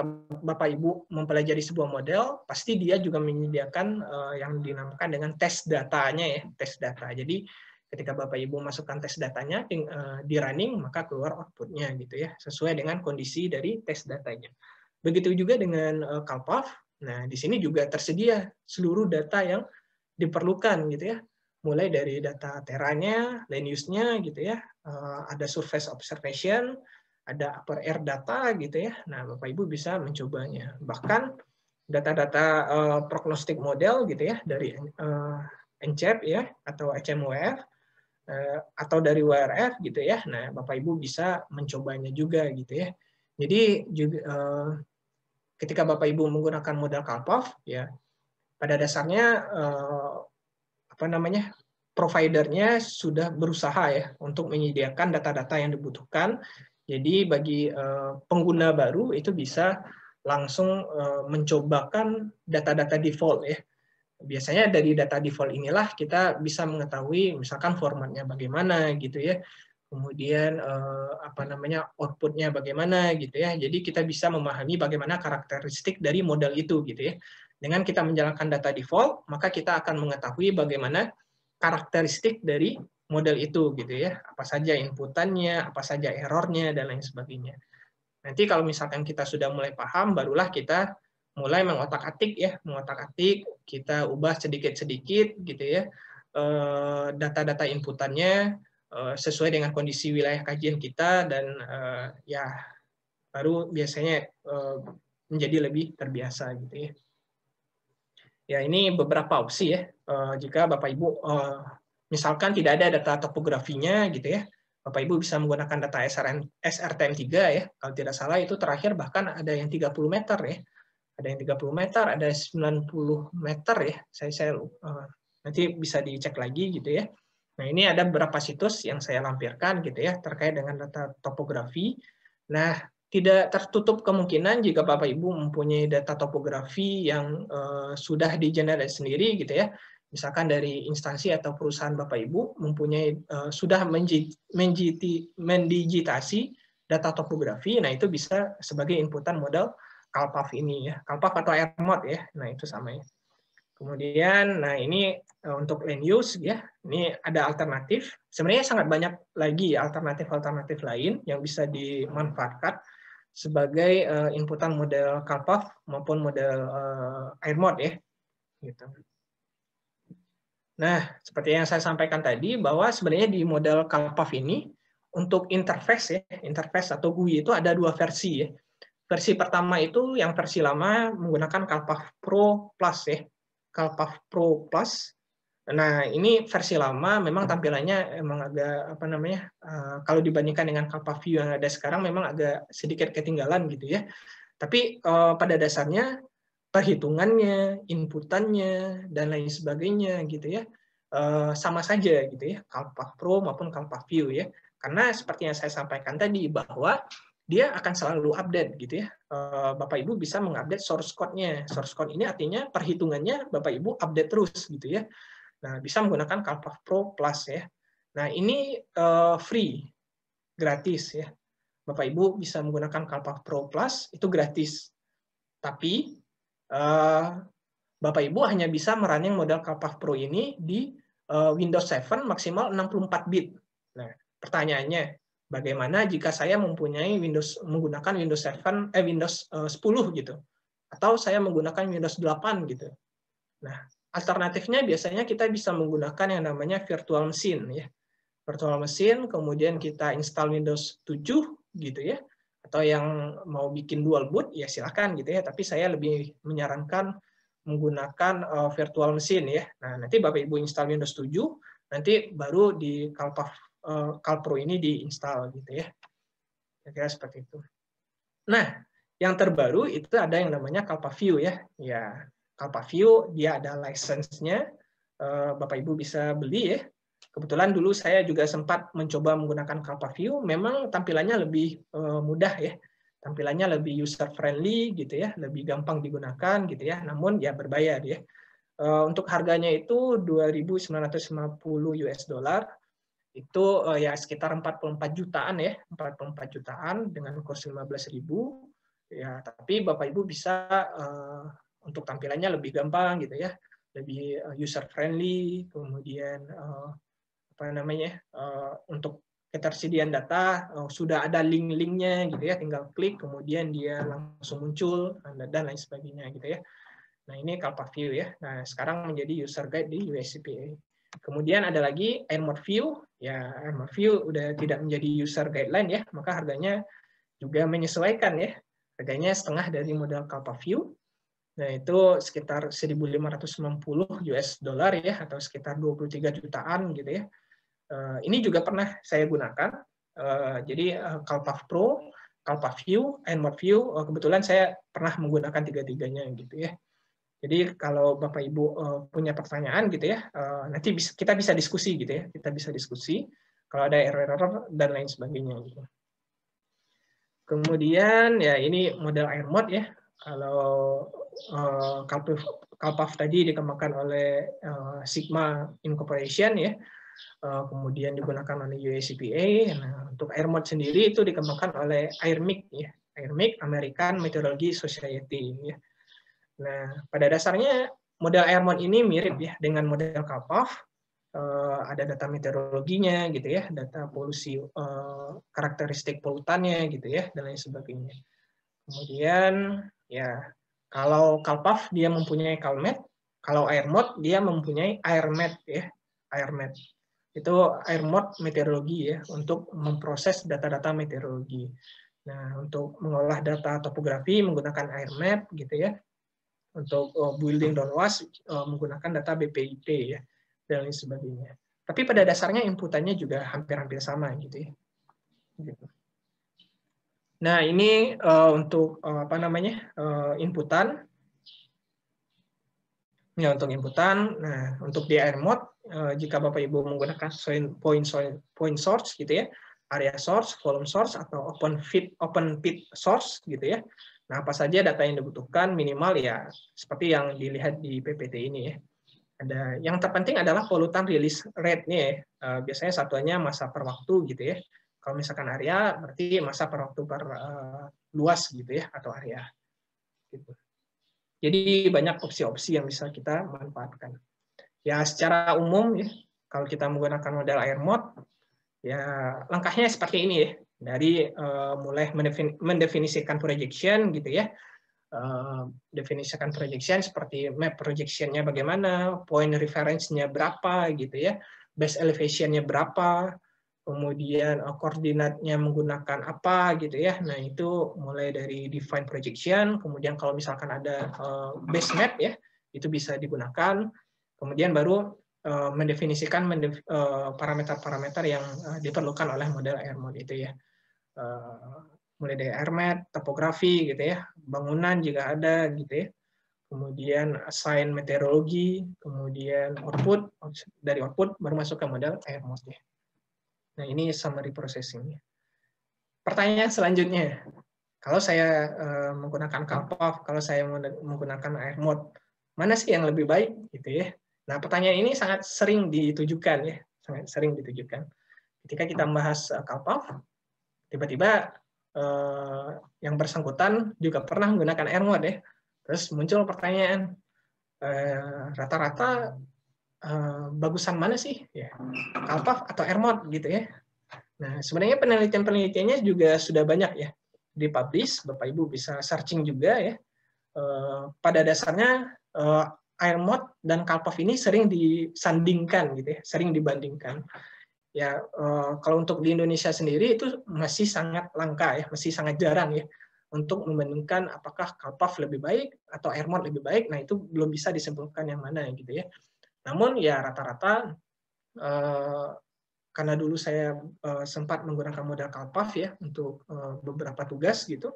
Bapak Ibu mempelajari sebuah model, pasti dia juga menyediakan uh, yang dinamakan dengan tes datanya ya, tes data. Jadi ketika Bapak Ibu masukkan tes datanya eh, di running maka keluar outputnya gitu ya sesuai dengan kondisi dari tes datanya. Begitu juga dengan eh, kalpaf Nah, di sini juga tersedia seluruh data yang diperlukan gitu ya. Mulai dari data teranya, land use-nya gitu ya. Eh, ada surface observation, ada upper air data gitu ya. Nah, Bapak Ibu bisa mencobanya. Bahkan data-data prognostik model gitu ya dari NCEP ya atau HMWF Eh, atau dari WRF gitu ya. Nah, Bapak Ibu bisa mencobanya juga gitu ya. Jadi juga eh, ketika Bapak Ibu menggunakan modal Kalpov ya, pada dasarnya eh, apa namanya? providernya sudah berusaha ya untuk menyediakan data-data yang dibutuhkan. Jadi bagi pengguna baru itu bisa langsung mencobakan data-data default ya biasanya dari data default inilah kita bisa mengetahui misalkan formatnya bagaimana gitu ya kemudian eh, apa namanya outputnya bagaimana gitu ya jadi kita bisa memahami bagaimana karakteristik dari model itu gitu ya dengan kita menjalankan data default maka kita akan mengetahui bagaimana karakteristik dari model itu gitu ya apa saja inputannya apa saja errornya dan lain sebagainya nanti kalau misalkan kita sudah mulai paham barulah kita mulai mengotak-atik ya, mengotak-atik, kita ubah sedikit-sedikit gitu ya eh, data-data inputannya eh, sesuai dengan kondisi wilayah kajian kita dan eh, ya baru biasanya menjadi lebih terbiasa gitu ya. Ya ini beberapa opsi ya. Jika Bapak Ibu misalkan tidak ada data topografinya gitu ya, Bapak Ibu bisa menggunakan data SRN, SRTM 3 ya. Kalau tidak salah itu terakhir bahkan ada yang 30 meter ya ada yang 30 meter, ada 90 meter ya. Saya saya uh, nanti bisa dicek lagi gitu ya. Nah, ini ada beberapa situs yang saya lampirkan gitu ya terkait dengan data topografi. Nah, tidak tertutup kemungkinan jika Bapak Ibu mempunyai data topografi yang uh, sudah generate sendiri gitu ya. Misalkan dari instansi atau perusahaan Bapak Ibu mempunyai uh, sudah mendigitasi data topografi, nah itu bisa sebagai inputan model kalpaf ini ya, kalpaf atau Airmod ya. Nah, itu sama ya. Kemudian, nah ini eh, untuk land use ya, ini ada alternatif. Sebenarnya sangat banyak lagi ya, alternatif-alternatif lain yang bisa dimanfaatkan sebagai eh, inputan model Kalpaf maupun model uh, mod ya. Gitu. Nah, seperti yang saya sampaikan tadi bahwa sebenarnya di model Kalpaf ini untuk interface ya, interface atau GUI itu ada dua versi ya versi pertama itu yang versi lama menggunakan Calpaf Pro Plus ya. Calpaf Pro Plus. Nah, ini versi lama memang tampilannya emang agak apa namanya? Uh, kalau dibandingkan dengan Calpaf View yang ada sekarang memang agak sedikit ketinggalan gitu ya. Tapi uh, pada dasarnya perhitungannya, inputannya dan lain sebagainya gitu ya. Uh, sama saja gitu ya, Calpaf Pro maupun Calpaf View ya. Karena seperti yang saya sampaikan tadi bahwa dia akan selalu update gitu ya. Eh, Bapak Ibu bisa mengupdate source code-nya. Source code ini artinya perhitungannya Bapak Ibu update terus gitu ya. Nah, bisa menggunakan Calpath Pro Plus ya. Nah, ini eh, free, gratis ya. Bapak Ibu bisa menggunakan Calpath Pro Plus itu gratis. Tapi eh, Bapak Ibu hanya bisa merunning model Calpath Pro ini di Windows 7 maksimal 64 bit. Nah, pertanyaannya, Bagaimana jika saya mempunyai Windows menggunakan Windows 7 eh Windows 10 eh, gitu atau saya menggunakan Windows 8 gitu. Nah, alternatifnya biasanya kita bisa menggunakan yang namanya virtual machine ya. Virtual machine kemudian kita install Windows 7 gitu ya atau yang mau bikin dual boot ya silahkan gitu ya tapi saya lebih menyarankan menggunakan eh, virtual machine ya nah nanti bapak ibu install Windows 7 nanti baru di Kalpaf Eh, Calpro ini diinstal gitu ya. Kira-kira seperti itu. Nah, yang terbaru itu ada yang namanya View ya. Ya, View dia ada license-nya. Eh, Bapak Ibu bisa beli ya. Kebetulan dulu saya juga sempat mencoba menggunakan View, memang tampilannya lebih eh, mudah ya. Tampilannya lebih user friendly gitu ya, lebih gampang digunakan gitu ya. Namun ya berbayar ya. Untuk harganya itu 2.950 US dollar itu uh, ya sekitar 44 jutaan ya 44 jutaan dengan kurs 15.000 ya tapi Bapak Ibu bisa uh, untuk tampilannya lebih gampang gitu ya lebih eh, user friendly kemudian uh, apa namanya uh, untuk ketersediaan data uh, sudah ada link-linknya gitu ya tinggal klik kemudian dia langsung muncul dan lain sebagainya gitu ya nah ini Kalpa View ya nah sekarang menjadi user guide di USCPA Kemudian ada lagi AirMode View. Ya, AirMode View udah tidak menjadi user guideline ya, maka harganya juga menyesuaikan ya. Harganya setengah dari model Kalpa View. Nah, itu sekitar 1.590 US dollar ya atau sekitar 23 jutaan gitu ya. Eh, ini juga pernah saya gunakan. Eh, jadi Kalpa eh, Pro, Kalpa View, AirMode View kebetulan saya pernah menggunakan tiga-tiganya gitu ya jadi kalau Bapak Ibu uh, punya pertanyaan gitu ya, uh, nanti bisa, kita bisa diskusi gitu ya, kita bisa diskusi kalau ada error-error dan lain sebagainya gitu. Kemudian ya ini model air mod ya. Kalau uh, Kalpif, Kalpaf tadi dikembangkan oleh uh, Sigma Incorporation ya. Uh, kemudian digunakan oleh USCPA. Nah, untuk air mod sendiri itu dikembangkan oleh AirMIC ya. AirMIC American Meteorology Society ya. Nah, pada dasarnya model AirMon ini mirip ya dengan model Kapov. Uh, eh, ada data meteorologinya gitu ya, data polusi uh, karakteristik polutannya gitu ya dan lain sebagainya. Kemudian ya kalau Kalpaf dia mempunyai Kalmet, kalau Airmod dia mempunyai Airmet ya, Airmet. Itu Airmod meteorologi ya untuk memproses data-data meteorologi. Nah, untuk mengolah data topografi menggunakan air map gitu ya untuk uh, building dan was uh, menggunakan data BPIP ya dan lain sebagainya. Tapi pada dasarnya inputannya juga hampir-hampir sama gitu ya. Gitu. Nah ini uh, untuk uh, apa namanya uh, inputan. Ya untuk inputan. Nah untuk di air mode uh, jika bapak ibu menggunakan point point source gitu ya, area source, volume source atau open fit open pit source gitu ya Nah, apa saja data yang dibutuhkan minimal ya seperti yang dilihat di PPT ini ya. Ada yang terpenting adalah polutan release rate-nya ya. Eh, biasanya satuannya masa per waktu gitu ya. Kalau misalkan area berarti masa per waktu per uh, luas gitu ya atau area. Gitu. Jadi banyak opsi-opsi yang bisa kita manfaatkan. Ya secara umum ya kalau kita menggunakan model air mod ya langkahnya seperti ini ya dari uh, mulai mendefin mendefinisikan projection gitu ya uh, definisikan projection seperti map projectionnya bagaimana point reference-nya berapa gitu ya base elevation-nya berapa kemudian uh, eh, koordinatnya menggunakan apa gitu ya nah itu mulai dari define projection kemudian kalau misalkan ada uh, base map ya itu bisa digunakan kemudian baru mendefinisikan parameter-parameter yang diperlukan oleh model air mode itu ya. Eh, mulai dari airmat, topografi gitu ya, bangunan juga ada gitu ya, kemudian assign meteorologi, kemudian output dari output baru masuk ke modal air ya. Nah ini summary processingnya. Pertanyaan selanjutnya, kalau saya eh, menggunakan Kalpov, kalau saya menggunakan air airmod, mana sih yang lebih baik gitu ya? Nah pertanyaan ini sangat sering ditujukan ya, sangat sering ditujukan. Ketika kita membahas uh, tiba-tiba eh, yang bersangkutan juga pernah menggunakan AirMode ya. Terus muncul pertanyaan, eh, rata-rata eh, eh, bagusan mana sih? Ya, Alpaf atau AirMode gitu ya. Nah, sebenarnya penelitian-penelitiannya juga sudah banyak ya dipublish, Bapak Ibu bisa searching juga ya. Eh, pada dasarnya eh, mod dan Kalpov ini sering disandingkan gitu ya, sering dibandingkan ya eh, kalau untuk di Indonesia sendiri itu masih sangat langka ya, masih sangat jarang ya untuk membandingkan apakah Kalpaf lebih baik atau Airmod lebih baik. Nah itu belum bisa disimpulkan yang mana ya gitu ya. Namun ya rata-rata eh, karena dulu saya eh, sempat menggunakan modal Kalpaf ya untuk beberapa tugas gitu.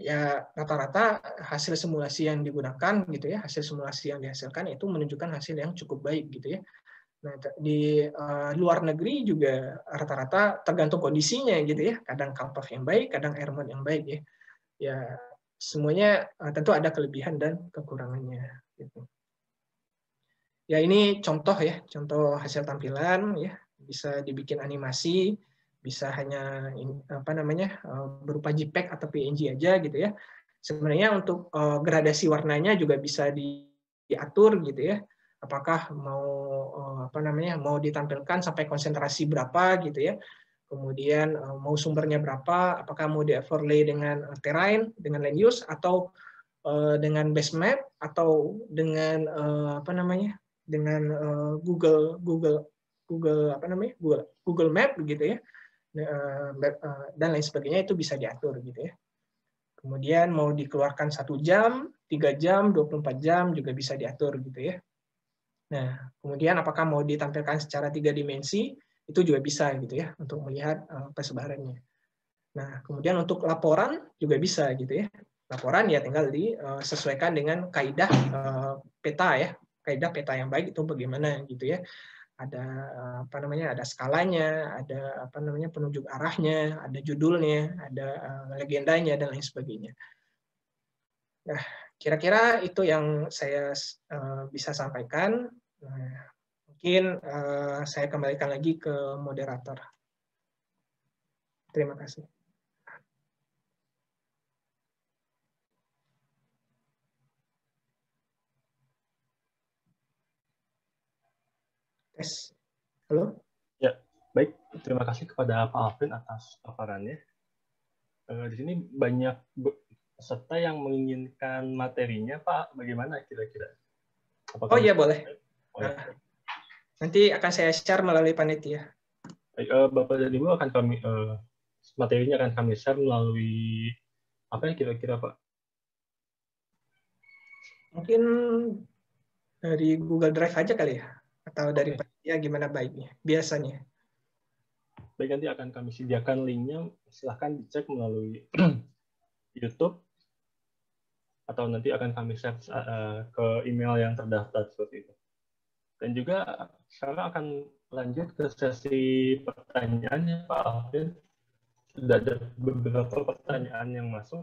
Ya rata-rata hasil simulasi yang digunakan gitu ya, hasil simulasi yang dihasilkan itu menunjukkan hasil yang cukup baik gitu ya. Nah, di uh, luar negeri juga rata-rata tergantung kondisinya gitu ya. Kadang kampak yang baik, kadang airman yang baik ya. Ya, semuanya uh, tentu ada kelebihan dan kekurangannya gitu. Ya, ini contoh ya, contoh hasil tampilan ya. Bisa dibikin animasi, bisa hanya apa namanya eh, berupa JPEG atau PNG aja gitu ya. Sebenarnya untuk uh, gradasi warnanya juga bisa di, diatur gitu ya apakah mau eh, apa namanya mau ditampilkan sampai konsentrasi berapa gitu ya kemudian eh, mau sumbernya berapa apakah mau di overlay dengan eh, terrain dengan land use atau dengan base map atau dengan apa namanya dengan Google Google Google apa namanya Google Google Map gitu ya nah, dan lain sebagainya itu bisa diatur gitu ya kemudian mau dikeluarkan satu jam tiga jam 24 jam juga bisa diatur gitu ya Nah, kemudian apakah mau ditampilkan secara tiga dimensi, itu juga bisa gitu ya, untuk melihat eh, persebarannya. Nah, kemudian untuk laporan juga bisa gitu ya. Laporan ya tinggal disesuaikan eh, dengan kaidah eh, peta ya, kaidah peta yang baik itu bagaimana gitu ya. Ada apa namanya? Ada skalanya, ada apa namanya? penunjuk arahnya, ada judulnya, ada legendanya dan lain sebagainya. Nah, Kira-kira itu yang saya uh, bisa sampaikan. Nah, mungkin uh, saya kembalikan lagi ke moderator. Terima kasih. Tes. Halo? Ya, baik. Terima kasih kepada Pak Alvin atas paparannya. Uh, eh, di sini banyak peserta yang menginginkan materinya, Pak, bagaimana kira-kira? oh iya, boleh. boleh. Nah, nanti akan saya share melalui panitia. Eh, Bapak dan Ibu akan kami, eh, materinya akan kami share melalui apa ya kira-kira, Pak? Mungkin dari Google Drive aja kali ya? Atau dari okay. panitia gimana baiknya? Biasanya. Baik, nanti akan kami sediakan linknya. Silahkan dicek melalui YouTube atau nanti akan kami share uh, ke email yang terdaftar seperti itu. Dan juga sekarang akan lanjut ke sesi pertanyaannya Pak Alvin. Sudah ada beberapa pertanyaan yang masuk.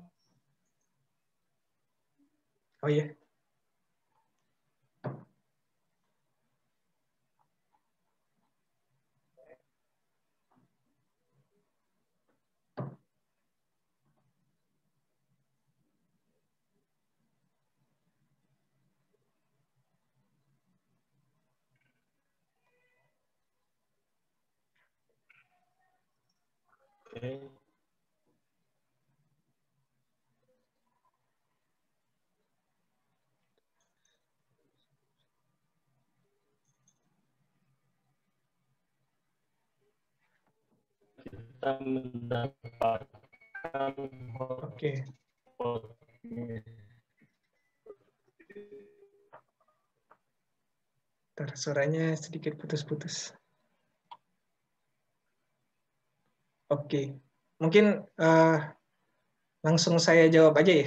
Oh iya, kita mendapatkan oke okay. Ntar, suaranya sedikit putus-putus. Oke, mungkin uh, langsung saya jawab aja ya.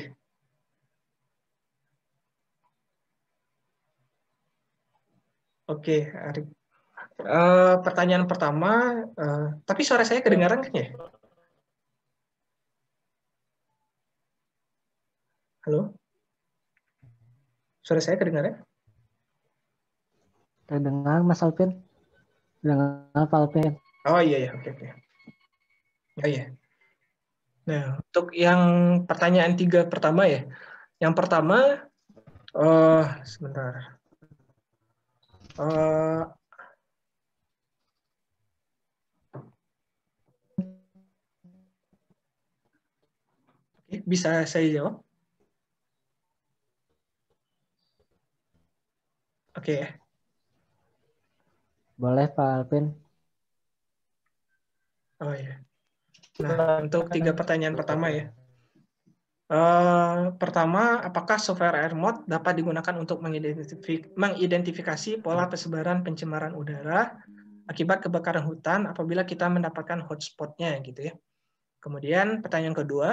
Oke, Ari. Uh, eh, pertanyaan pertama, uh, tapi suara saya kedengaran kan ya? Halo? Suara saya kedengaran? Kedengar Mas Alvin. kedengar Pak Alvin. Oh iya iya, oke oke. Oh iya. Nah, untuk yang pertanyaan tiga pertama ya. Yang pertama, uh, sebentar. Uh, bisa saya jawab? Oke okay. Boleh Pak Alvin. Oh ya. Nah, untuk kan tiga pertanyaan pertama ya. Uh, pertama, apakah software AirMod dapat digunakan untuk mengidentifikasi, mengidentifikasi pola persebaran pencemaran udara akibat kebakaran hutan apabila kita mendapatkan hotspotnya gitu ya. Kemudian pertanyaan kedua,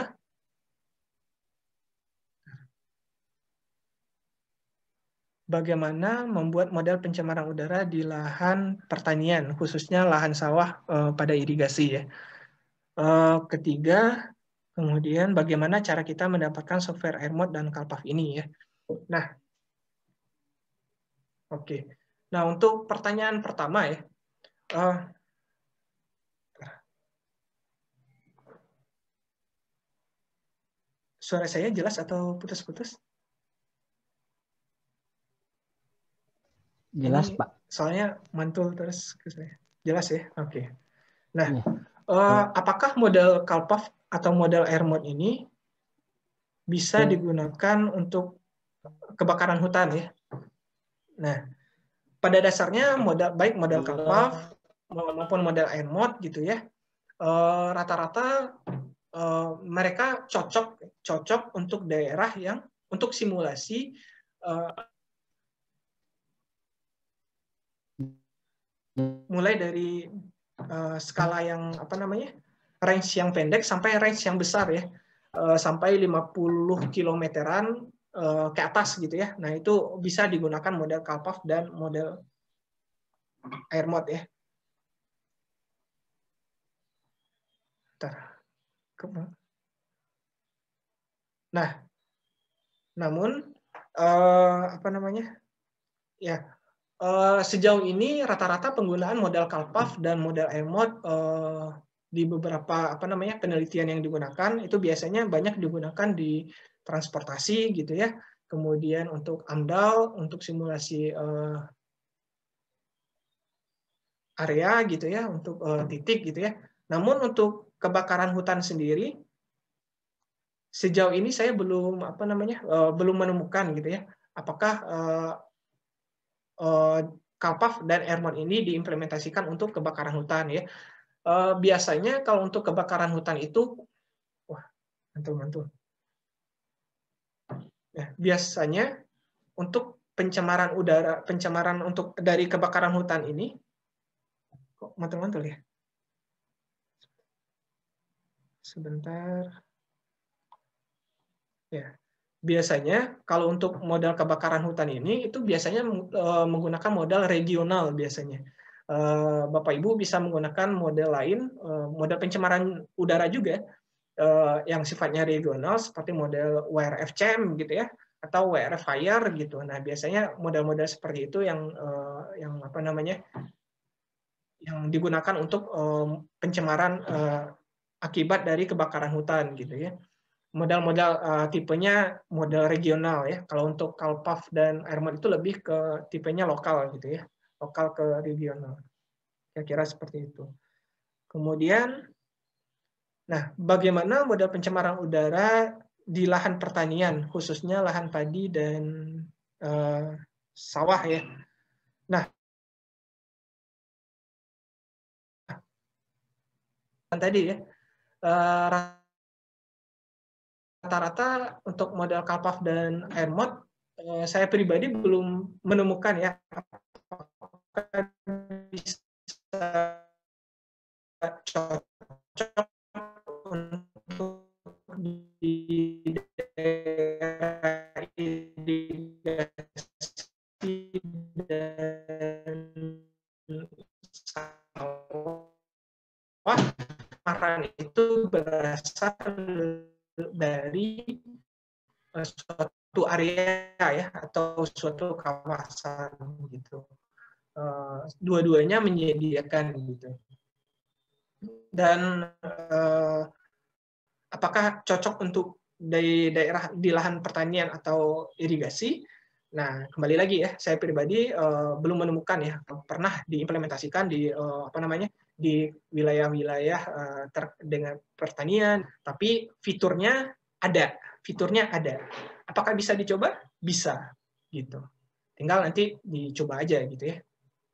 bagaimana membuat model pencemaran udara di lahan pertanian, khususnya lahan sawah eh, pada irigasi ya. Eh, ketiga, kemudian bagaimana cara kita mendapatkan software Airmod dan Kalpaf ini ya. Nah, oke. Okay. Nah, untuk pertanyaan pertama ya, uh, suara saya jelas atau putus-putus? Jelas, Pak. Soalnya mantul terus Jelas ya? Oke. Okay. Nah, iya uh, apakah modal Kalpaf atau modal AirMOD ini bisa hmm. digunakan untuk kebakaran hutan ya? Nah, pada dasarnya modal baik modal Kalpaf maupun modal AirMOD gitu ya, eh, rata-rata uh, uh, mereka cocok cocok untuk daerah yang untuk simulasi uh, mulai dari Eh, skala yang apa namanya range yang pendek sampai range yang besar ya uh, sampai 50 kilometeran eh, ke atas gitu ya. Nah itu bisa digunakan model Kalpaf dan model air mod ya. Bentar. Nah, namun apa namanya? Ya, Eh, sejauh ini rata-rata penggunaan modal Kalpaf dan modal EMOT eh, di beberapa apa namanya penelitian yang digunakan itu biasanya banyak digunakan di transportasi gitu ya. Kemudian untuk AMDAL, untuk simulasi eh, area gitu ya, untuk titik gitu ya. Namun untuk kebakaran hutan sendiri sejauh ini saya belum apa namanya belum menemukan gitu ya. Apakah Eh, Kalpaf dan Ermon ini diimplementasikan untuk kebakaran hutan ya. Eh, biasanya kalau untuk kebakaran hutan itu, wah mantul mantul. Ya, biasanya untuk pencemaran udara, pencemaran untuk dari kebakaran hutan ini, kok mantul mantul ya? Sebentar. Ya, biasanya kalau untuk modal kebakaran hutan ini itu biasanya eh, menggunakan modal regional biasanya. Eh, Bapak Ibu bisa menggunakan model lain, eh, model pencemaran udara juga yang sifatnya regional seperti model wrf WRFCM gitu ya atau WRF Fire gitu. Nah, biasanya model-model seperti itu yang yang apa namanya? yang digunakan untuk pencemaran akibat dari kebakaran hutan gitu ya modal-modal uh, tipenya modal regional ya. Kalau untuk Kalpaf dan Airmod itu lebih ke tipenya lokal gitu ya, lokal ke regional. Kira-kira seperti itu. Kemudian, nah bagaimana modal pencemaran udara di lahan pertanian, khususnya lahan padi dan uh, sawah ya. Nah, tadi ya. Eh, rata-rata untuk model Kalpaf dan Airmod eh, saya pribadi belum menemukan ya apakah bisa cocok untuk di daerah irigasi dan sawah itu berasal dari eh, suatu area ya atau suatu kawasan gitu. Eh, dua-duanya menyediakan gitu. Dan eh, apakah cocok untuk dari daerah di lahan pertanian atau irigasi? Nah, kembali lagi ya, saya pribadi belum menemukan ya pernah diimplementasikan di apa namanya di wilayah-wilayah uh, dengan pertanian, tapi fiturnya ada, fiturnya ada. Apakah bisa dicoba? Bisa, gitu. Tinggal nanti dicoba aja gitu ya.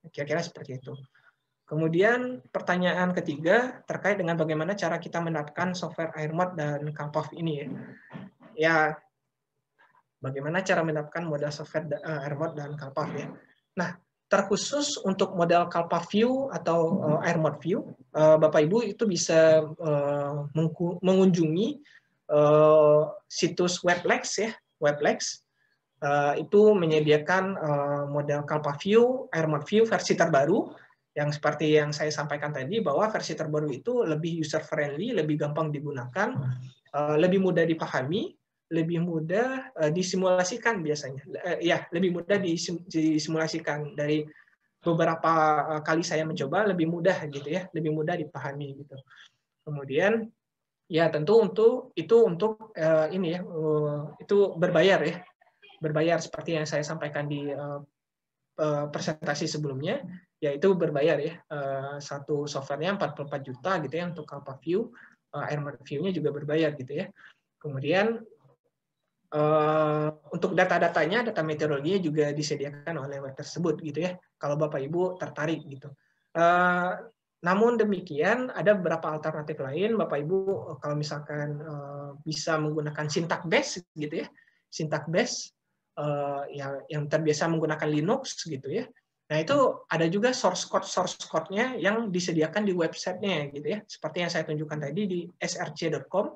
Kira-kira seperti itu. Kemudian pertanyaan ketiga terkait dengan bagaimana cara kita menerapkan software AirMod dan Kampov ini ya. Ya, bagaimana cara menerapkan modal software eh, AirMod dan Kampov ya. Nah, terkhusus untuk model Kalpa View atau uh, Airmod View, uh, Bapak Ibu itu bisa uh, mengunjungi uh, situs Weblex ya, Weblex. Uh, itu menyediakan uh, model Kalpa View, Airmod View versi terbaru yang seperti yang saya sampaikan tadi bahwa versi terbaru itu lebih user friendly, lebih gampang digunakan, uh, lebih mudah dipahami lebih mudah eh, disimulasikan biasanya. Eh, ya, lebih mudah disimulasikan dari beberapa eh, kali saya mencoba lebih mudah gitu ya, lebih mudah dipahami gitu. Kemudian ya tentu untuk itu untuk ini ya, itu berbayar ya. Berbayar seperti yang saya sampaikan di presentasi sebelumnya, yaitu berbayar ya. Uh, satu softwarenya 44 juta gitu ya untuk Kappa View, uh, Airmer View-nya juga berbayar gitu ya. Kemudian Eh, untuk data-datanya, data meteorologinya juga disediakan oleh web tersebut gitu ya. Kalau Bapak Ibu tertarik gitu. Uh, namun demikian ada beberapa alternatif lain Bapak Ibu eh, kalau misalkan uh, bisa menggunakan sintak base gitu ya. Sintak base uh, yang yang terbiasa menggunakan Linux gitu ya. Nah, itu ada juga source code source code-nya yang disediakan di websitenya gitu ya. Seperti yang saya tunjukkan tadi di src.com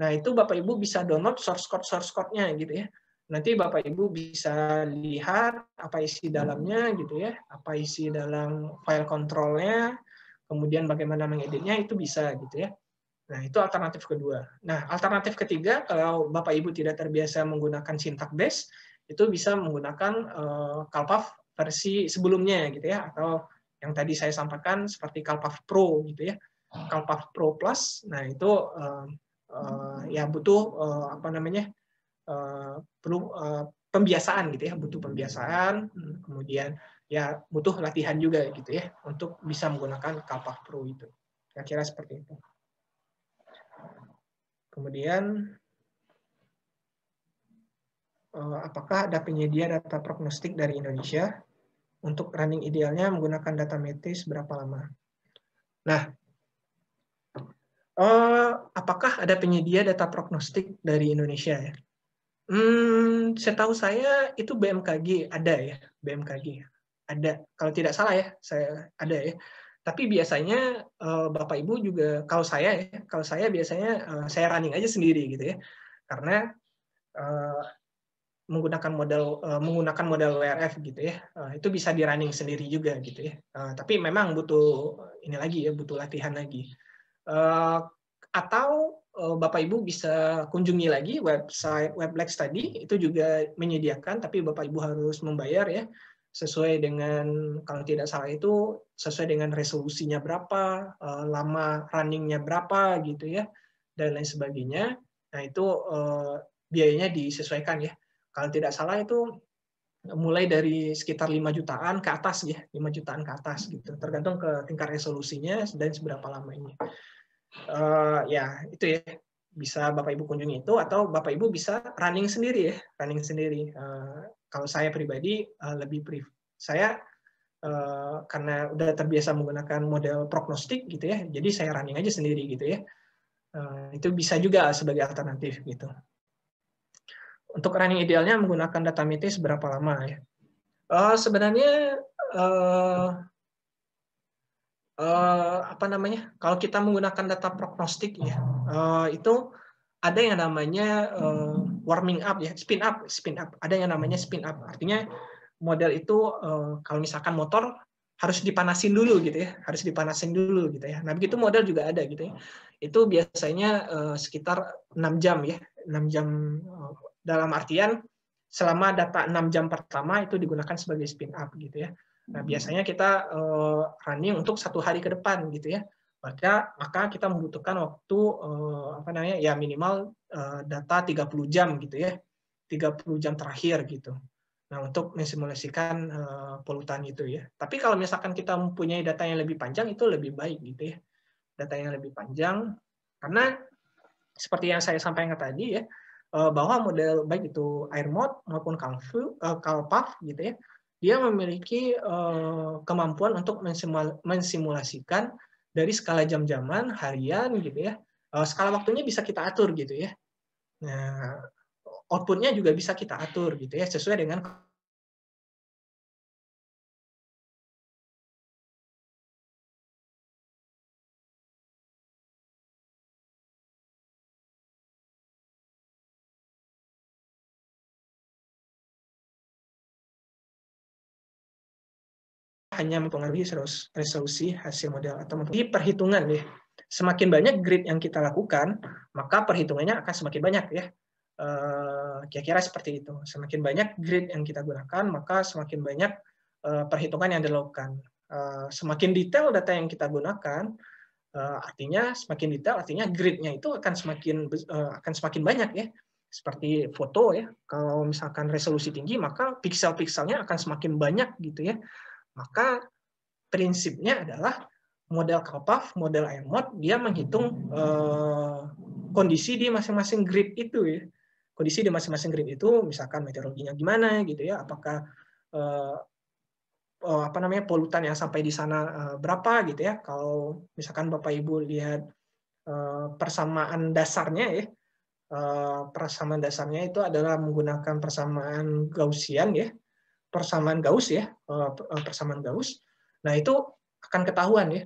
Nah, itu Bapak Ibu bisa download source code source code-nya gitu ya. Nanti Bapak Ibu bisa lihat apa isi dalamnya gitu ya, apa isi dalam file kontrolnya, kemudian bagaimana mengeditnya itu bisa gitu ya. Nah, itu alternatif kedua. Nah, alternatif ketiga kalau Bapak Ibu tidak terbiasa menggunakan sintak base, itu bisa menggunakan uh, versi sebelumnya gitu ya atau yang tadi saya sampaikan seperti calpav Pro gitu ya. calpav Pro Plus. Nah, itu eh, uh, ya butuh uh, apa namanya uh, perlu uh, pembiasaan gitu ya butuh pembiasaan hmm, kemudian ya butuh latihan juga gitu ya untuk bisa menggunakan kapak Pro itu kira-kira seperti itu kemudian apakah ada penyedia data prognostik dari Indonesia untuk running idealnya menggunakan data metis berapa lama nah uh, apakah ada penyedia data prognostik dari Indonesia ya? Hmm, setahu saya itu BMKG ada ya, BMKG ada. Kalau tidak salah ya, saya ada ya. Tapi biasanya uh, Bapak Ibu juga kalau saya ya, kalau saya biasanya uh, saya running aja sendiri gitu ya. Karena uh, menggunakan model uh, menggunakan model WRF gitu ya. Uh, itu bisa di running sendiri juga gitu ya. Uh, tapi memang butuh ini lagi ya, butuh latihan lagi. Eh, atau eh, Bapak Ibu bisa kunjungi lagi website Weblex tadi itu juga menyediakan tapi Bapak Ibu harus membayar ya sesuai dengan kalau tidak salah itu sesuai dengan resolusinya berapa eh, lama runningnya berapa gitu ya dan lain sebagainya nah itu biayanya disesuaikan ya kalau tidak salah itu mulai dari sekitar 5 jutaan ke atas ya 5 jutaan ke atas gitu tergantung ke tingkat resolusinya dan seberapa lama ini uh, ya itu ya bisa bapak ibu kunjungi itu atau bapak ibu bisa running sendiri ya running sendiri uh, kalau saya pribadi uh, lebih brief saya uh, karena udah terbiasa menggunakan model prognostik gitu ya jadi saya running aja sendiri gitu ya uh, itu bisa juga sebagai alternatif gitu untuk running idealnya menggunakan data mitis berapa lama ya uh, sebenarnya uh, uh, apa namanya? Kalau kita menggunakan data prognostik ya, uh, itu ada yang namanya uh, warming up ya, spin up, spin up. Ada yang namanya spin up. Artinya model itu uh, kalau misalkan motor harus dipanasin dulu gitu ya, harus dipanasin dulu gitu ya. Nah begitu model juga ada gitu ya. Itu biasanya uh, sekitar enam jam ya, enam jam uh, dalam artian selama data 6 jam pertama itu digunakan sebagai spin up gitu ya. Nah, hmm. biasanya kita uh, running untuk satu hari ke depan gitu ya. Maka maka kita membutuhkan waktu uh, apa namanya? ya minimal uh, data 30 jam gitu ya. 30 jam terakhir gitu. Nah, untuk mensimulasikan uh, polutan itu ya. Tapi kalau misalkan kita mempunyai data yang lebih panjang itu lebih baik gitu ya. Data yang lebih panjang karena seperti yang saya sampaikan tadi ya, bahwa model baik itu air mode maupun kalpaf gitu ya dia memiliki eh, kemampuan untuk mensimulasikan dari skala jam-jaman harian gitu ya. Eh, skala waktunya bisa kita atur gitu ya. Nah, outputnya juga bisa kita atur gitu ya sesuai dengan hanya mempengaruhi resolusi hasil model atau mempengaruhi perhitungan ya. Semakin banyak grid yang kita lakukan, maka perhitungannya akan semakin banyak ya. Eh, kira-kira seperti itu. Semakin banyak grid yang kita gunakan, maka semakin banyak eh, perhitungan yang dilakukan. Eh, semakin detail data yang kita gunakan, artinya semakin detail, artinya gridnya itu akan semakin akan semakin banyak ya seperti foto ya. Kalau misalkan resolusi tinggi, maka pixel-pixelnya akan semakin banyak gitu ya. Maka prinsipnya adalah model Kalpaf, model IMOD, dia menghitung eh, kondisi di masing-masing grid itu ya. Kondisi di masing-masing grid itu misalkan meteorologinya gimana gitu ya, apakah eh, eh, apa namanya polutan yang sampai di sana berapa gitu ya. Kalau misalkan Bapak Ibu lihat persamaan dasarnya ya, persamaan dasarnya itu adalah menggunakan persamaan Gaussian ya persamaan Gauss ya, eh, eh, persamaan Gauss. Nah, itu akan ketahuan ya.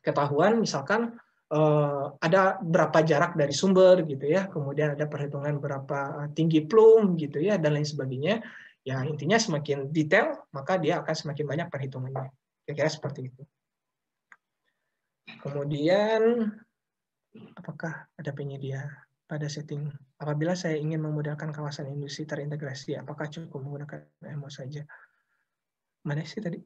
Ketahuan misalkan eh, ada berapa jarak dari sumber gitu ya, kemudian ada perhitungan berapa tinggi plum gitu ya dan lain sebagainya. Ya, intinya semakin detail maka dia akan semakin banyak perhitungannya. Kira-kira seperti itu. Kemudian apakah ada penyedia pada setting. Apabila saya ingin memudahkan kawasan industri terintegrasi, apakah cukup menggunakan MO saja? Mana sih tadi?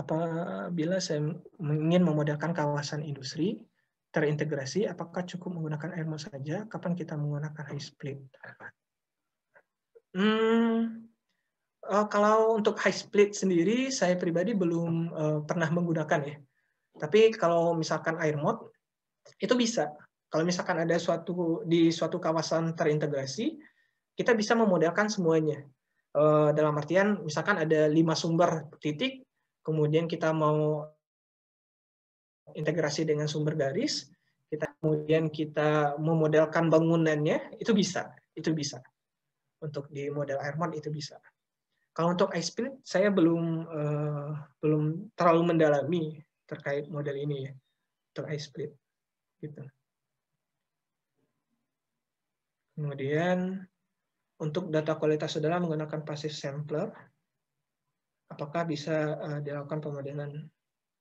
Apabila saya ingin memudahkan kawasan industri terintegrasi, apakah cukup menggunakan MO saja? Kapan kita menggunakan high split? Hmm, eh, kalau untuk high split sendiri, saya pribadi belum eh, pernah menggunakan ya. Tapi kalau misalkan air mode, itu bisa kalau misalkan ada suatu di suatu kawasan terintegrasi, kita bisa memodelkan semuanya. Eh, dalam artian misalkan ada lima sumber titik, kemudian kita mau integrasi dengan sumber garis, kita kemudian kita memodelkan bangunannya, itu bisa, itu bisa. Untuk di model airmon itu bisa. Kalau untuk split, saya belum eh, belum terlalu mendalami terkait model ini ya, untuk iSpirit. Gitu. Kemudian untuk data kualitas udara menggunakan passive sampler, apakah bisa uh, dilakukan pemodelan?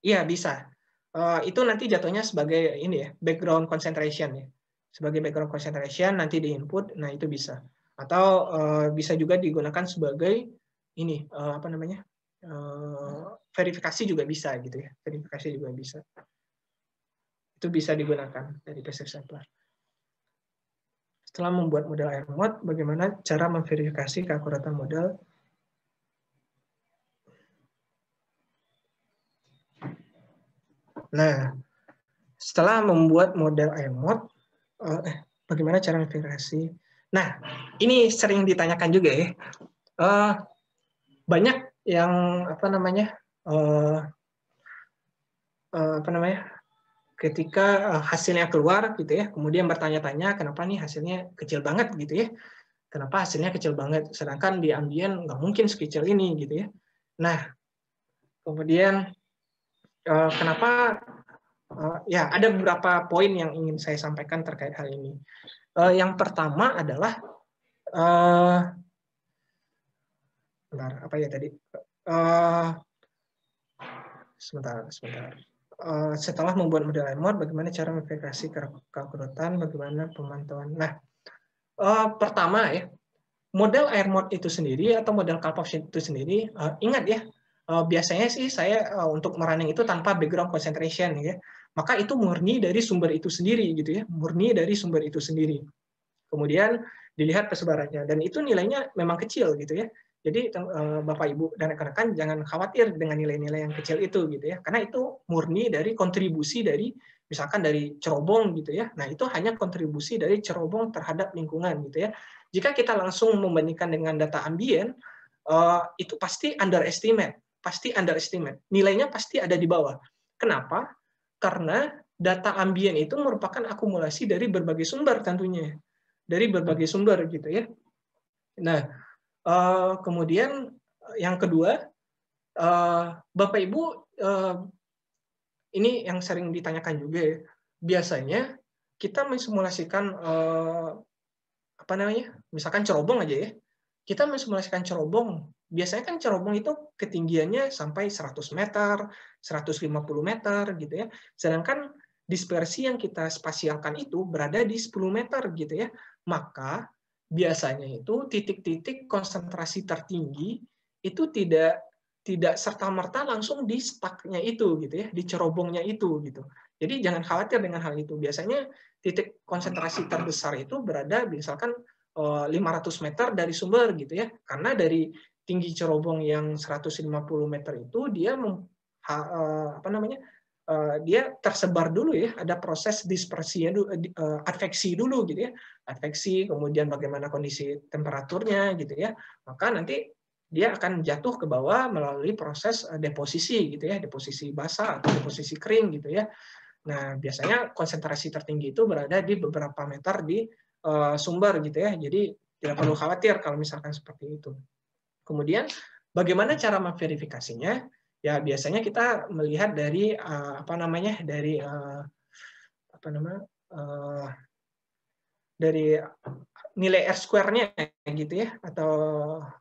Iya bisa. Uh, itu nanti jatuhnya sebagai ini ya background concentration ya, sebagai background concentration nanti di input, nah itu bisa. Atau uh, bisa juga digunakan sebagai ini uh, apa namanya uh, verifikasi juga bisa gitu ya, verifikasi juga bisa. Itu bisa digunakan dari passive sampler. Setelah membuat model AirMod, bagaimana cara memverifikasi keakuratan model Nah, setelah membuat model AirMod, eh, eh, bagaimana cara memverifikasi? Nah, ini sering ditanyakan juga ya. Eh, banyak yang apa namanya? Eh, eh apa namanya? ketika eh, hasilnya keluar gitu ya, kemudian bertanya-tanya kenapa nih hasilnya kecil banget gitu ya, kenapa hasilnya kecil banget, sedangkan di ambien nggak mungkin sekecil ini gitu ya. Nah, kemudian eh, kenapa eh, ya ada beberapa poin yang ingin saya sampaikan terkait hal ini. yang pertama adalah apa ya tadi? sebentar, sebentar. Eh, setelah membuat model mode, bagaimana cara memverifikasi keakurutan, bagaimana pemantauan. Nah, eh, pertama ya, model AirMod itu sendiri atau model Karpovsky itu sendiri, eh, ingat ya, biasanya sih saya untuk merunning itu tanpa background concentration ya, maka itu murni dari sumber itu sendiri gitu ya, murni dari sumber itu sendiri. Kemudian dilihat persebarannya dan itu nilainya memang kecil gitu ya jadi eh, Bapak Ibu dan rekan-rekan jangan khawatir dengan nilai-nilai yang kecil itu gitu ya. Karena itu murni dari kontribusi dari misalkan dari cerobong gitu ya. Nah, itu hanya kontribusi dari cerobong terhadap lingkungan gitu ya. Jika kita langsung membandingkan dengan data ambien eh, itu pasti underestimate, pasti underestimate. Nilainya pasti ada di bawah. Kenapa? Karena data ambien itu merupakan akumulasi dari berbagai sumber tentunya. Dari berbagai sumber gitu ya. Nah, Eh, kemudian eh, yang kedua, uh, Bapak Ibu uh, ini yang sering ditanyakan juga ya. Biasanya kita mensimulasikan uh, apa namanya? Misalkan cerobong aja ya. Kita mensimulasikan cerobong. Biasanya kan cerobong itu ketinggiannya sampai 100 meter, 150 meter gitu ya. Sedangkan dispersi yang kita spasialkan itu berada di 10 meter gitu ya. Maka biasanya itu titik-titik konsentrasi tertinggi itu tidak tidak serta merta langsung di staknya itu gitu ya di cerobongnya itu gitu jadi jangan khawatir dengan hal itu biasanya titik konsentrasi terbesar itu berada misalkan 500 eh, meter dari sumber gitu ya karena dari tinggi cerobong yang 150 meter itu dia eh, apa namanya Eh, dia tersebar dulu ya, ada proses dispersinya, eh, adveksi dulu gitu ya, adveksi, kemudian bagaimana kondisi temperaturnya gitu ya, maka nanti dia akan jatuh ke bawah melalui proses eh, deposisi gitu ya, deposisi basah atau deposisi kering gitu ya. Nah, biasanya konsentrasi tertinggi itu berada di beberapa meter di uh, sumber gitu ya. Jadi tidak perlu khawatir kalau misalkan seperti itu. Kemudian bagaimana cara memverifikasinya? ya biasanya kita melihat dari uh, apa namanya dari uh, apa nama uh, eh, dari nilai R square gitu ya atau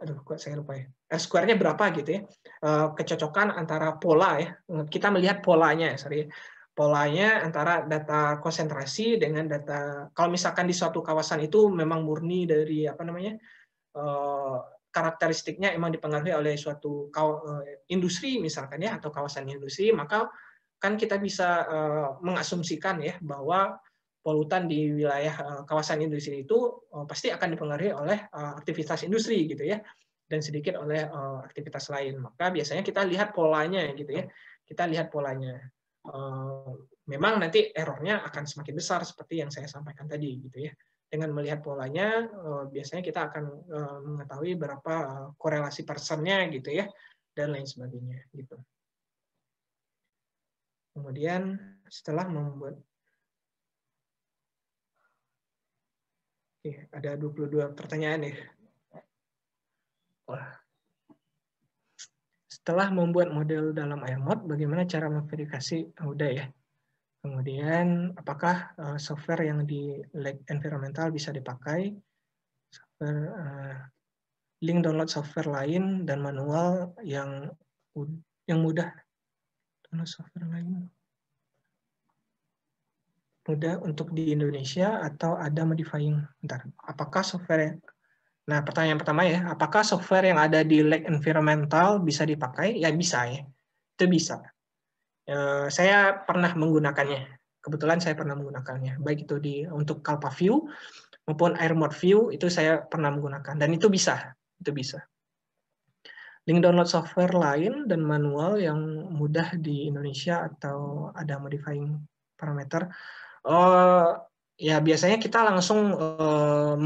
aduh kok saya lupa ya R square berapa gitu ya uh, kecocokan antara pola ya kita melihat polanya sorry ya. polanya antara data konsentrasi dengan data kalau misalkan di suatu kawasan itu memang murni dari apa namanya uh, karakteristiknya emang dipengaruhi oleh suatu eh, industri misalkan ya atau kawasan industri maka kan kita bisa eh, mengasumsikan ya bahwa polutan di wilayah eh, kawasan industri itu pasti akan dipengaruhi oleh aktivitas industri gitu ya dan sedikit oleh aktivitas lain maka biasanya kita lihat polanya gitu ya kita lihat polanya memang nanti errornya akan semakin besar seperti yang saya sampaikan tadi gitu ya dengan melihat polanya eh, biasanya kita akan eh, mengetahui berapa eh, korelasi persennya gitu ya dan lain sebagainya gitu. Kemudian setelah membuat iya, ya, ada 22 pertanyaan nih. Setelah membuat model dalam Airmod, bagaimana cara memverifikasi udah ya? Kemudian apakah eh, software yang di Lake environmental bisa dipakai? Software uh, link download software lain dan manual yang yang mudah download software lain mudah untuk di Indonesia atau ada modifying? Bentar, apakah software Nah, pertanyaan pertama ya, apakah software yang ada di Lake environmental bisa dipakai? Ya bisa ya, itu bisa. Eh, saya pernah menggunakannya. Kebetulan saya pernah menggunakannya, baik itu di untuk Kalpa View maupun Mode View itu saya pernah menggunakan dan itu bisa, itu bisa. Link download software lain dan manual yang mudah di Indonesia atau ada modifying parameter. Uh, ya biasanya kita langsung uh,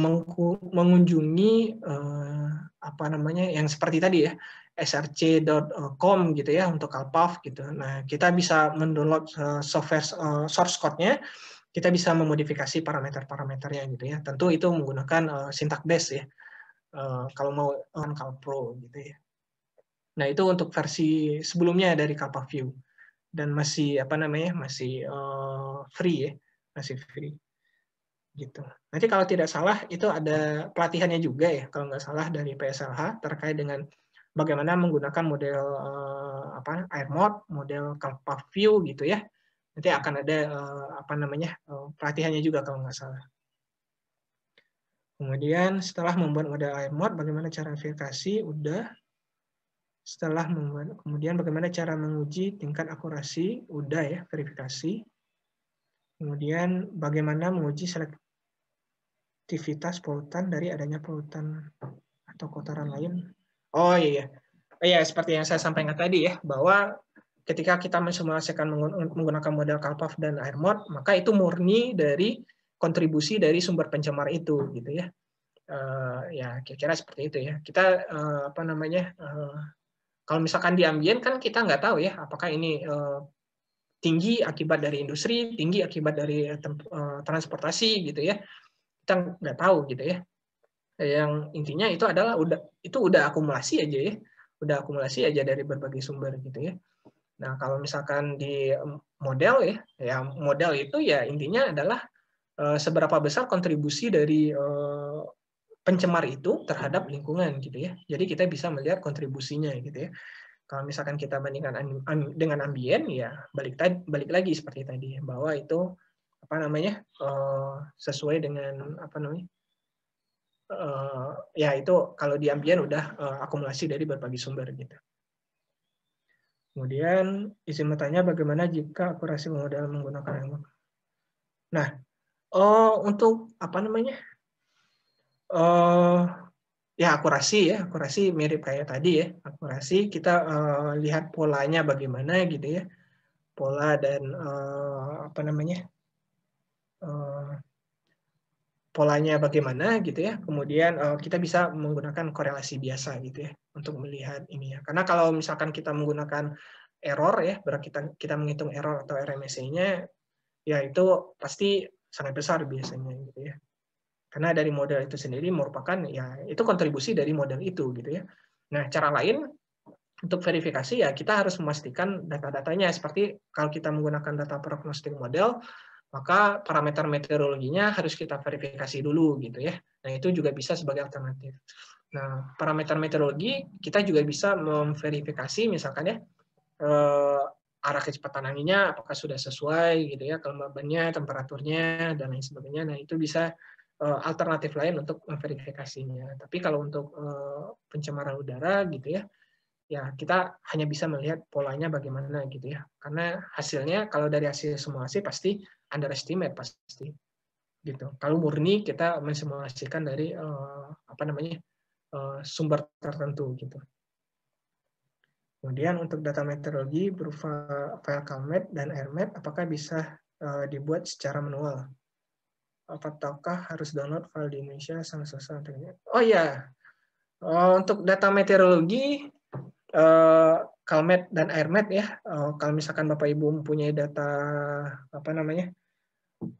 mengunjungi uh, apa namanya yang seperti tadi ya, src.com gitu ya untuk Alpaf gitu. Nah, kita bisa mendownload eh, software eh, source code-nya, kita bisa memodifikasi parameter-parameternya gitu ya. Tentu itu menggunakan uh, eh, syntax base ya. kalau mau on Pro gitu ya. Nah, itu untuk versi sebelumnya dari Kappa View dan masih apa namanya? masih free ya, masih free. Gitu. Nanti kalau tidak salah itu ada pelatihannya juga ya kalau nggak salah dari PSLH terkait dengan bagaimana menggunakan model uh, apa air mode, model Kalpa view gitu ya. Nanti akan ada uh, apa namanya uh, pelatihannya juga kalau nggak salah. Kemudian setelah membuat model air mode, bagaimana cara verifikasi? Udah. Setelah membuat, kemudian bagaimana cara menguji tingkat akurasi? Udah ya, verifikasi. Kemudian bagaimana menguji selektivitas polutan dari adanya polutan atau kotoran lain? Oh iya, iya. Oh, iya seperti yang saya sampaikan tadi ya bahwa ketika kita mensimulasikan menggunakan model Karpov dan Airmod, maka itu murni dari kontribusi dari sumber pencemar itu, gitu ya. Uh, ya kira-kira seperti itu ya. Kita uh, apa namanya? Uh, kalau misalkan di ambien kan kita nggak tahu ya apakah ini uh, tinggi akibat dari industri, tinggi akibat dari uh, transportasi, gitu ya. Kita nggak tahu gitu ya yang intinya itu adalah udah itu udah akumulasi aja ya udah akumulasi aja dari berbagai sumber gitu ya nah kalau misalkan di model ya ya model itu ya intinya adalah eh, seberapa besar kontribusi dari eh, pencemar itu terhadap lingkungan gitu ya. Jadi kita bisa melihat kontribusinya gitu ya. Kalau misalkan kita bandingkan dengan ambien ya balik tadi balik lagi seperti tadi bahwa itu apa namanya eh, sesuai dengan apa namanya uh, ya itu kalau di ambien udah uh, akumulasi dari berbagai sumber gitu. Kemudian isi matanya bagaimana jika akurasi model menggunakan ilmu. Nah, oh untuk apa namanya? Uh, ya akurasi ya, akurasi mirip kayak tadi ya. Akurasi kita uh, lihat polanya bagaimana gitu ya. Pola dan uh, apa namanya? Uh, polanya bagaimana gitu ya. Kemudian uh, kita bisa menggunakan korelasi biasa gitu ya untuk melihat ini ya. Karena kalau misalkan kita menggunakan error ya, berarti kita kita menghitung error atau RMSE-nya ya itu pasti sangat besar biasanya gitu ya. Karena dari model itu sendiri merupakan ya itu kontribusi dari model itu gitu ya. Nah, cara lain untuk verifikasi ya kita harus memastikan data-datanya seperti kalau kita menggunakan data prognostik model maka parameter meteorologinya harus kita verifikasi dulu gitu ya. Nah, itu juga bisa sebagai alternatif. Nah, parameter meteorologi kita juga bisa memverifikasi misalkan ya eh, arah kecepatan anginnya apakah sudah sesuai gitu ya, kelembabannya, temperaturnya dan lain sebagainya. Nah, itu bisa eh, alternatif lain untuk memverifikasinya. Tapi kalau untuk eh, pencemaran udara gitu ya, ya kita hanya bisa melihat polanya bagaimana gitu ya karena hasilnya kalau dari hasil simulasi pasti underestimate pasti gitu kalau murni kita mensimulasikan dari uh, apa namanya uh, sumber tertentu gitu kemudian untuk data meteorologi berupa file CalMet dan AirMet apakah bisa uh, dibuat secara manual apakah harus download file di Indonesia sangat susah Oh ya untuk data meteorologi uh, dan Airmet ya. Uh, kalau misalkan Bapak Ibu mempunyai data apa namanya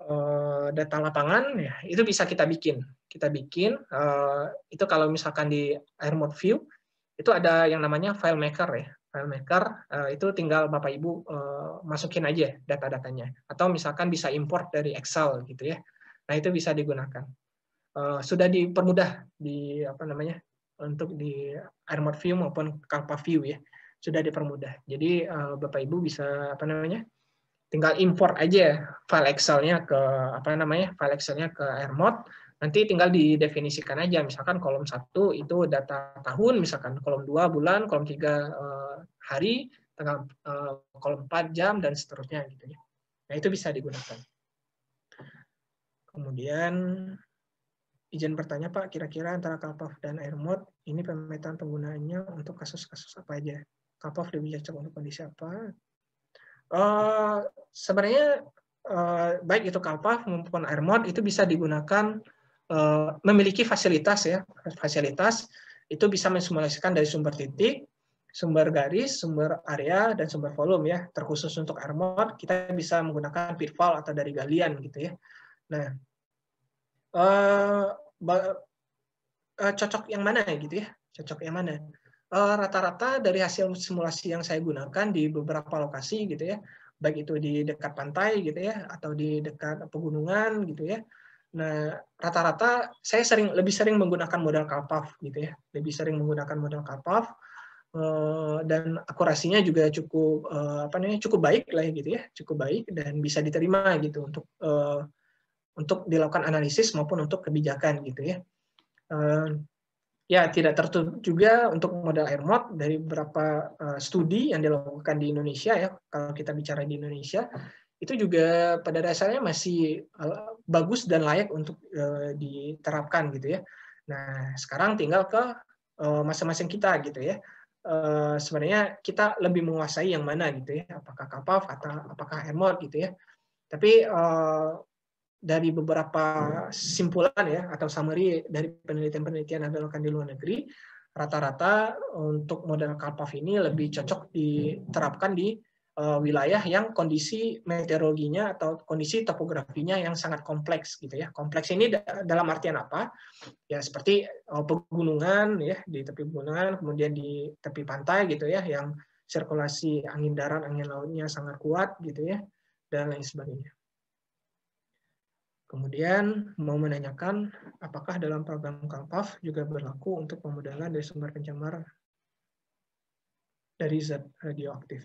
uh, data lapangan ya, itu bisa kita bikin. Kita bikin uh, itu kalau misalkan di Airmod View itu ada yang namanya file maker ya. File maker uh, itu tinggal Bapak Ibu uh, masukin aja data-datanya atau misalkan bisa import dari Excel gitu ya. Nah, itu bisa digunakan. Uh, sudah dipermudah di apa namanya untuk di armored view maupun kappa view ya sudah dipermudah. Jadi uh, Bapak Ibu bisa apa namanya? tinggal import aja file Excel-nya ke apa namanya? file Excel-nya ke AirMod. Nanti tinggal didefinisikan aja misalkan kolom satu itu data tahun misalkan, kolom dua bulan, kolom tiga eh, hari, tengah eh, kolom empat jam dan seterusnya gitu ya. Nah, itu bisa digunakan. Kemudian Izin bertanya Pak, kira-kira antara Kalpaf dan Airmod ini pemetaan penggunaannya untuk kasus-kasus apa aja? Kalpaf lebih cocok untuk kondisi apa? Uh, sebenarnya uh, baik itu Kalpaf maupun Airmod itu bisa digunakan uh, memiliki fasilitas ya, fasilitas itu bisa mensimulasikan dari sumber titik, sumber garis, sumber area, dan sumber volume ya. Terkhusus untuk mod kita bisa menggunakan pitfall atau dari galian gitu ya. Nah, uh, Eh, cocok yang mana gitu ya cocok yang mana eh, rata-rata dari hasil simulasi yang saya gunakan di beberapa lokasi gitu ya baik itu di dekat pantai gitu ya atau di dekat pegunungan gitu ya nah rata-rata saya sering lebih sering menggunakan modal kapaf gitu ya lebih sering menggunakan modal kapaf eh, dan akurasinya juga cukup apa namanya cukup baik lah gitu ya cukup baik dan bisa diterima gitu untuk untuk dilakukan analisis maupun untuk kebijakan gitu ya. Eh, ya tidak tertutup juga untuk modal mod dari beberapa eh, studi yang dilakukan di Indonesia ya kalau kita bicara di Indonesia itu juga pada dasarnya masih eh, bagus dan layak untuk diterapkan gitu ya. Nah sekarang tinggal ke masing-masing kita gitu ya. sebenarnya kita lebih menguasai yang mana gitu ya apakah kapal atau apakah mod gitu ya. Tapi dari beberapa simpulan ya atau summary dari penelitian-penelitian yang dilakukan di luar negeri, rata-rata untuk model Karpov ini lebih cocok diterapkan di uh, wilayah yang kondisi meteorologinya atau kondisi topografinya yang sangat kompleks gitu ya. Kompleks ini dalam artian apa? Ya seperti uh, pegunungan ya di tepi pegunungan, kemudian di tepi pantai gitu ya yang sirkulasi angin darat, angin lautnya sangat kuat gitu ya dan lain sebagainya. Kemudian mau menanyakan apakah dalam program Kalpaf juga berlaku untuk pemodelan dari sumber pencemar dari zat radioaktif.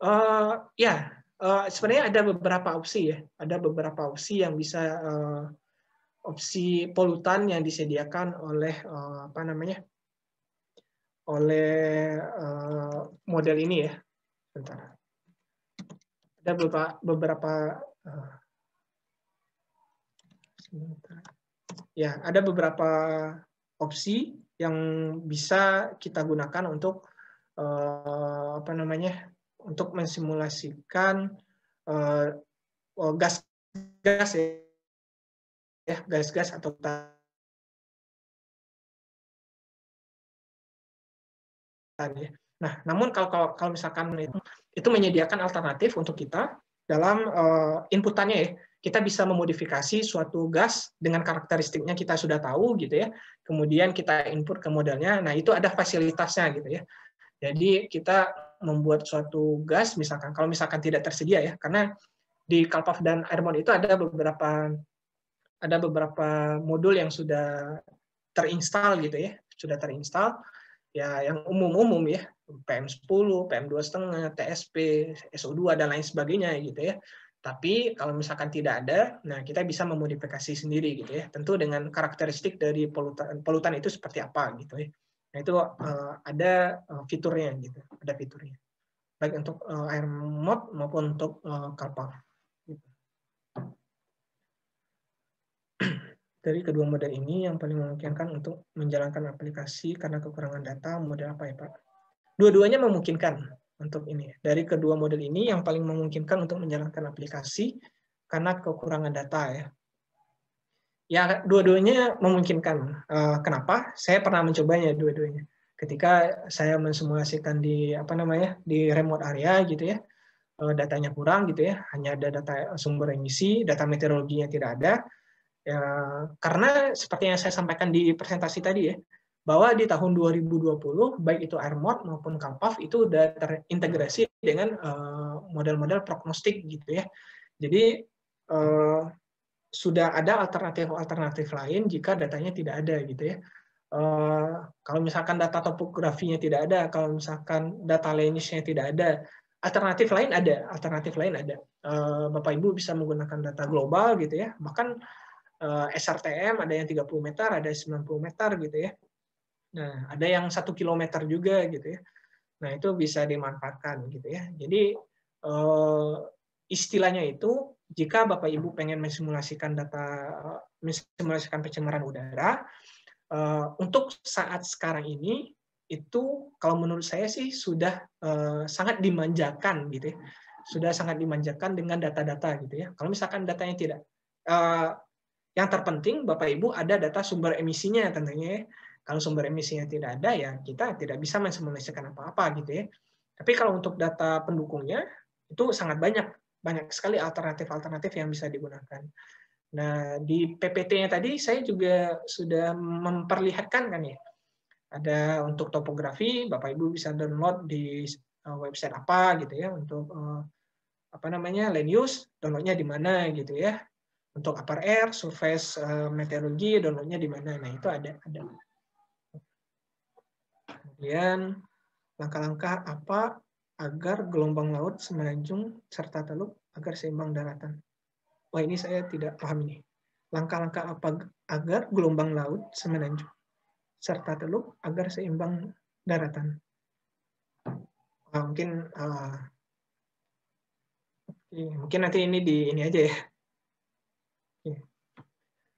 Uh, ya, uh, sebenarnya ada beberapa opsi ya. Ada beberapa opsi yang bisa uh, opsi polutan yang disediakan oleh uh, apa namanya? oleh uh, model ini ya. Bentar. Ada beberapa beberapa uh, Ya, ada beberapa opsi yang bisa kita gunakan untuk eh, apa namanya? untuk mensimulasikan eh, oh, gas-gas ya, ya gas-gas atau tadi. Nah, namun kalau kalau, kalau misalkan itu, itu menyediakan alternatif untuk kita dalam uh, inputannya ya kita bisa memodifikasi suatu gas dengan karakteristiknya kita sudah tahu gitu ya. Kemudian kita input ke modelnya. Nah, itu ada fasilitasnya gitu ya. Jadi kita membuat suatu gas misalkan kalau misalkan tidak tersedia ya karena di Kalpaf dan Airmon itu ada beberapa ada beberapa modul yang sudah terinstal gitu ya, sudah terinstal ya yang umum-umum ya PM10, pm setengah, TSP, SO2 dan lain sebagainya gitu ya. Tapi kalau misalkan tidak ada, nah kita bisa memodifikasi sendiri gitu ya. Tentu dengan karakteristik dari polutan polutan itu seperti apa gitu ya. Nah itu uh, ada uh, fiturnya gitu, ada fiturnya. Baik untuk uh, air mod maupun untuk uh, kapal. Gitu. Dari kedua model ini yang paling memungkinkan untuk menjalankan aplikasi karena kekurangan data model apa ya Pak? Dua-duanya memungkinkan untuk ini. Dari kedua model ini yang paling memungkinkan untuk menjalankan aplikasi karena kekurangan data ya. Ya dua-duanya memungkinkan. Eh, kenapa? Saya pernah mencobanya dua-duanya. Ketika saya mensimulasikan di apa namanya di remote area gitu ya, eh, datanya kurang gitu ya, hanya ada data sumber emisi, data meteorologinya tidak ada. Ya, karena seperti yang saya sampaikan di presentasi tadi ya, bahwa di tahun 2020 baik itu Airmod maupun Kampaf itu udah terintegrasi dengan eh, model-model prognostik gitu ya. Jadi eh, sudah ada alternatif-alternatif lain jika datanya tidak ada gitu ya. Uh, kalau misalkan data topografinya tidak ada, kalau misalkan data lineage-nya tidak ada, alternatif lain ada, alternatif lain ada. Uh, Bapak Ibu bisa menggunakan data global gitu ya, bahkan SRTM ada yang 30 meter, ada 90 meter gitu ya. Nah, ada yang satu kilometer juga gitu ya. Nah, itu bisa dimanfaatkan gitu ya. Jadi eh, istilahnya itu jika Bapak Ibu pengen mensimulasikan data eh, mensimulasikan pencemaran udara eh, untuk saat sekarang ini itu kalau menurut saya sih sudah sangat dimanjakan gitu ya. Sudah sangat dimanjakan dengan data-data gitu ya. Kalau misalkan datanya tidak yang terpenting Bapak Ibu ada data sumber emisinya tentunya ya kalau sumber emisinya tidak ada, ya kita tidak bisa mensimulasikan apa-apa gitu ya. Tapi kalau untuk data pendukungnya, itu sangat banyak. Banyak sekali alternatif-alternatif yang bisa digunakan. Nah, di PPT-nya tadi saya juga sudah memperlihatkan kan ya. Ada untuk topografi, Bapak-Ibu bisa download di eh, website apa gitu ya untuk eh, apa namanya land use downloadnya di mana gitu ya untuk upper air surface eh, meteorologi downloadnya di mana nah itu ada ada Kemudian langkah-langkah apa agar gelombang laut, semenanjung, serta teluk agar seimbang daratan. Wah ini saya tidak paham ini. Langkah-langkah apa agar gelombang laut, semenanjung, serta teluk agar seimbang daratan. Nah, mungkin uh, mungkin nanti ini di ini aja ya.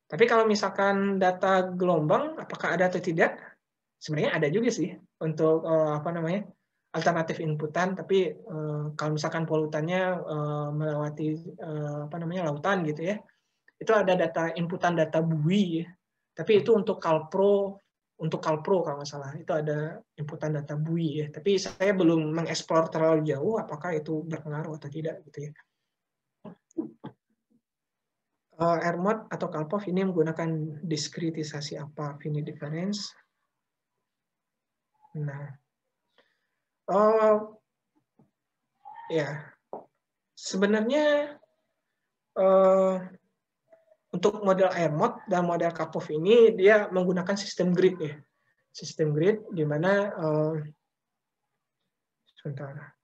Tapi kalau misalkan data gelombang, apakah ada atau tidak? sebenarnya ada juga sih untuk uh, apa namanya alternatif inputan tapi uh, kalau misalkan polutannya uh, melewati uh, apa namanya lautan gitu ya itu ada data inputan data bui ya. tapi itu untuk Kalpro untuk Kalpro kalau nggak salah itu ada inputan data bui ya tapi saya belum mengeksplor terlalu jauh apakah itu berpengaruh atau tidak gitu ya uh, AirMod atau Kalpov ini menggunakan diskritisasi apa finite difference Nah, oh ya, sebenarnya eh, untuk model AirMod dan model Kapov ini dia menggunakan sistem grid ya, sistem grid di mana eh, sebentar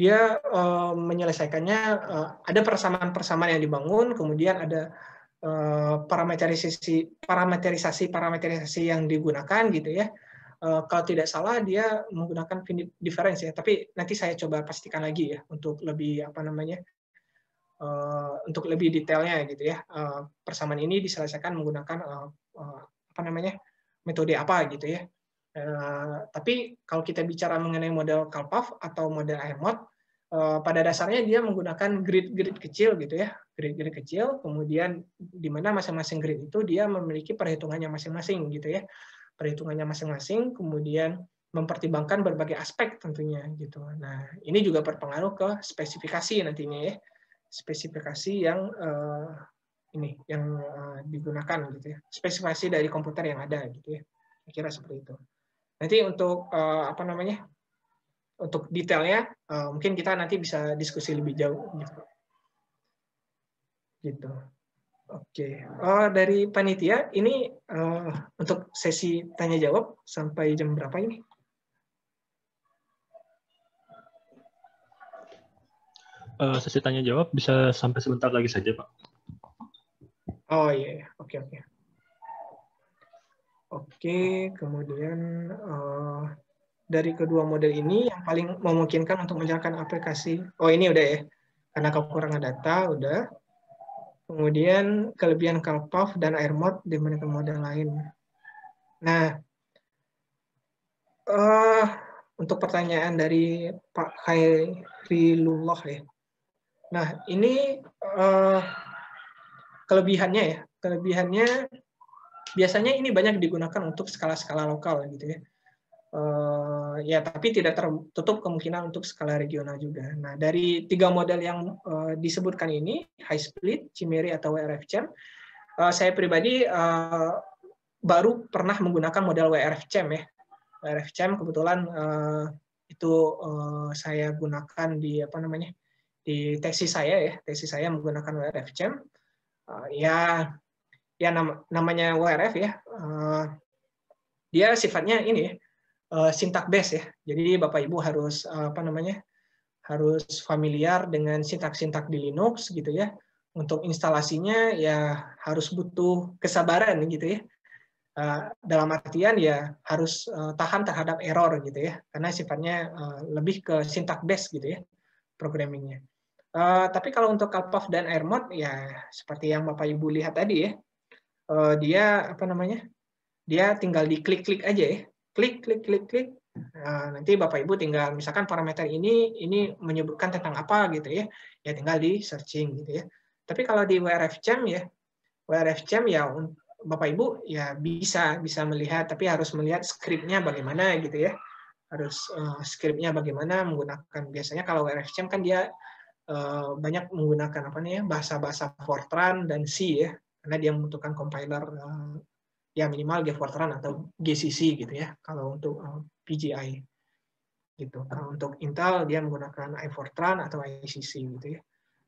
dia eh, menyelesaikannya eh, ada persamaan-persamaan yang dibangun, kemudian ada eh, parameterisasi parameterisasi parameterisasi yang digunakan gitu ya Eh, kalau tidak salah dia menggunakan finite difference ya tapi nanti saya coba pastikan lagi ya untuk lebih apa namanya uh, untuk lebih detailnya gitu ya uh, persamaan ini diselesaikan menggunakan uh, uh, apa namanya metode apa gitu ya uh, tapi kalau kita bicara mengenai model Kalpov atau model AMOT uh, pada dasarnya dia menggunakan grid-grid kecil gitu ya grid-grid kecil kemudian di mana masing-masing grid itu dia memiliki perhitungannya masing-masing gitu ya perhitungannya masing-masing, kemudian mempertimbangkan berbagai aspek tentunya gitu. Nah, ini juga berpengaruh ke spesifikasi nantinya ya. Spesifikasi yang uh, ini yang uh, digunakan gitu ya. Spesifikasi dari komputer yang ada gitu ya. Kira seperti itu. Nanti untuk uh, apa namanya? Untuk detailnya uh, mungkin kita nanti bisa diskusi lebih jauh gitu. Gitu. Oke, okay. oh, eh, dari panitia ini uh, untuk sesi tanya jawab sampai jam berapa ini? Uh, sesi tanya jawab bisa sampai sebentar lagi saja, Pak. Oh iya, yeah. oke okay, oke. Okay. Oke, kemudian uh, dari kedua model ini yang paling memungkinkan untuk menjalankan aplikasi. Oh ini udah ya, karena kekurangan data udah kemudian kelebihan Kalpov dan air Airmod dibandingkan model lain. Nah, uh, untuk pertanyaan dari Pak Khairi ya. Nah, ini uh, kelebihannya ya. Kelebihannya biasanya ini banyak digunakan untuk skala-skala lokal gitu ya. Eh, ya tapi tidak tertutup kemungkinan untuk skala regional juga. Nah dari tiga model yang uh, disebutkan ini high split, Cimeri atau WRF Chem, uh, saya pribadi uh, baru pernah menggunakan model WRF Chem ya. WRF Chem kebetulan uh, itu uh, saya gunakan di apa namanya di tesis saya ya. Tesis saya menggunakan WRF Chem. Uh, ya ya nam namanya WRF ya. Uh, dia sifatnya ini ya, Eh, sintak base ya. Jadi Bapak Ibu harus eh, apa namanya? harus familiar dengan sintak-sintak di Linux gitu ya. Untuk instalasinya ya harus butuh kesabaran gitu ya. Eh, dalam artian ya harus tahan terhadap error gitu ya karena sifatnya lebih ke sintak base gitu ya programmingnya. Uh, tapi kalau untuk Kalpov dan Airmod ya seperti yang Bapak Ibu lihat tadi ya, uh, dia apa namanya? Dia tinggal diklik-klik aja ya klik, klik, klik, klik. Nah, nanti Bapak Ibu tinggal misalkan parameter ini ini menyebutkan tentang apa gitu ya. Ya tinggal di searching gitu ya. Tapi kalau di WRF Jam ya, WRF Jam ya Bapak Ibu ya bisa bisa melihat tapi harus melihat skripnya bagaimana gitu ya. Harus uh, eh, skripnya bagaimana menggunakan biasanya kalau WRF Jam kan dia eh, banyak menggunakan apa nih ya bahasa-bahasa Fortran dan C ya karena dia membutuhkan compiler eh, ya minimal dia Run atau GCC gitu ya kalau untuk eh, PGI gitu. Kalau untuk Intel dia menggunakan iFortran atau ICC gitu ya.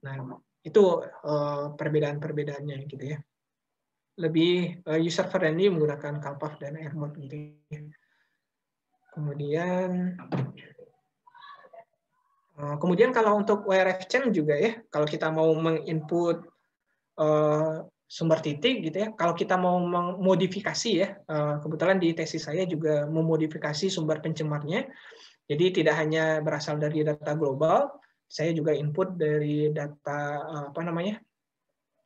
Nah itu eh, perbedaan-perbedaannya gitu ya. Lebih eh, user friendly menggunakan Calpaf dan Airmod gitu. Ya. Kemudian kemudian kalau untuk WRF chain juga ya, kalau kita mau menginput sumber titik gitu ya. Kalau kita mau memodifikasi ya, eh, kebetulan di tesis saya juga memodifikasi sumber pencemarnya. Jadi tidak hanya berasal dari data global, saya juga input dari data eh, apa namanya?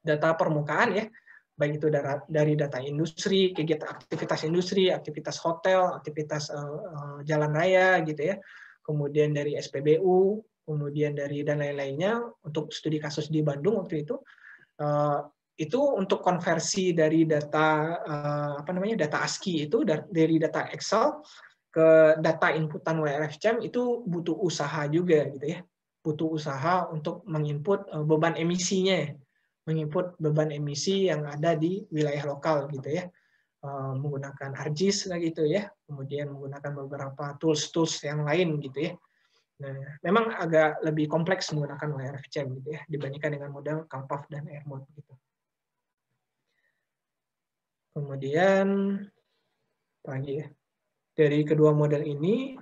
data permukaan ya, baik itu dari data industri, kegiatan aktivitas industri, aktivitas hotel, aktivitas eh, jalan raya gitu ya. Kemudian dari SPBU, kemudian dari dan lain-lainnya untuk studi kasus di Bandung waktu itu itu untuk konversi dari data eh, apa namanya data ASCII itu dari data Excel ke data inputan WRFCM e itu butuh usaha juga gitu ya butuh usaha untuk menginput eh, beban emisinya ya. menginput beban emisi yang ada di wilayah lokal gitu ya uh, menggunakan ArcGIS gitu ya kemudian menggunakan beberapa tools-tools yang lain gitu ya Nah, memang agak lebih kompleks menggunakan WRFCM e gitu ya dibandingkan dengan model Kalpaf dan Airmod gitu. Kemudian lagi ya. Dari kedua model ini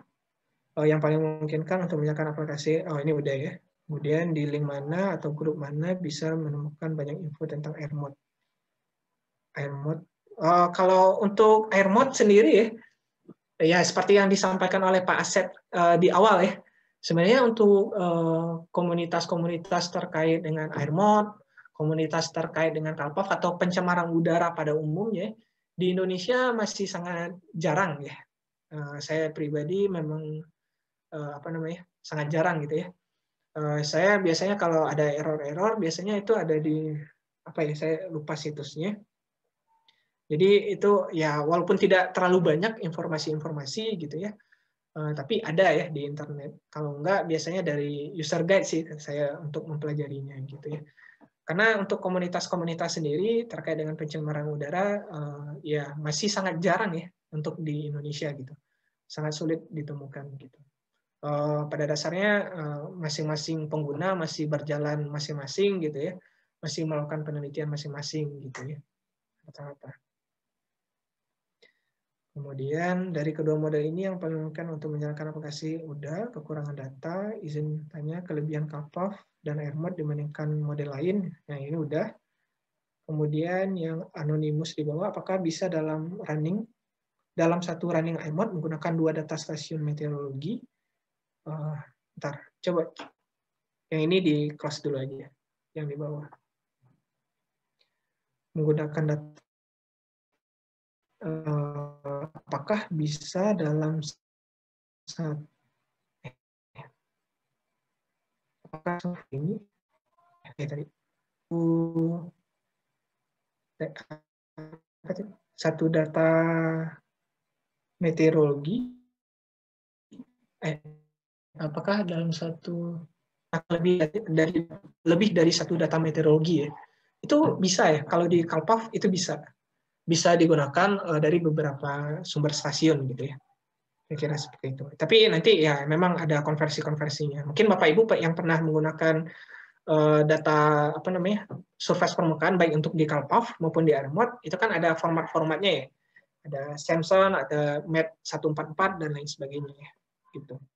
uh, yang paling memungkinkan untuk menyalakan aplikasi oh ini udah ya. Kemudian di link mana atau grup mana bisa menemukan banyak info tentang air mode. Air mode. Uh, kalau untuk air mode sendiri ya, ya seperti yang disampaikan oleh Pak Aset uh, eh, di awal ya. Sebenarnya untuk eh, komunitas-komunitas uh, terkait dengan air mode komunitas terkait dengan Kalpav atau pencemaran udara pada umumnya di Indonesia masih sangat jarang ya. Eh, saya pribadi memang eh, apa namanya sangat jarang gitu ya. Eh, saya biasanya kalau ada error-error biasanya itu ada di apa ya saya lupa situsnya. Jadi itu ya walaupun tidak terlalu banyak informasi-informasi gitu ya, tapi ada ya di internet. Kalau enggak biasanya dari user guide sih saya untuk mempelajarinya gitu ya. Karena untuk komunitas-komunitas sendiri terkait dengan pencemaran udara uh, ya masih sangat jarang ya untuk di Indonesia gitu. Sangat sulit ditemukan gitu. Uh, pada dasarnya eh, masing-masing uh, pengguna masih berjalan masing-masing gitu ya. Masih melakukan penelitian masing-masing gitu ya. Rata-rata. Kemudian dari kedua model ini yang paling mungkin untuk menyalakan aplikasi udah kekurangan data, izin tanya, kelebihan cutoff, dan air mode dibandingkan model lain. Nah ini udah. Kemudian yang anonimus di bawah, apakah bisa dalam running dalam satu running mode menggunakan dua data stasiun meteorologi. Uh, ntar, coba yang ini di close dulu aja, yang di bawah. Menggunakan data uh, apakah bisa dalam satu eh, apakah ini eh, tadi satu data meteorologi eh, apakah dalam satu lebih dari, lebih dari satu data meteorologi ya itu hmm. bisa ya kalau di Kalpav itu bisa bisa digunakan uh, dari beberapa sumber stasiun gitu ya. Kira-kira seperti itu. Tapi nanti ya memang ada konversi-konversinya. Mungkin Bapak Ibu yang pernah menggunakan uh, data apa namanya surface permukaan baik untuk di Kalpav maupun di remote itu kan ada format-formatnya ya. Ada Samson, ada MET 144 dan lain sebagainya ya. Gitu.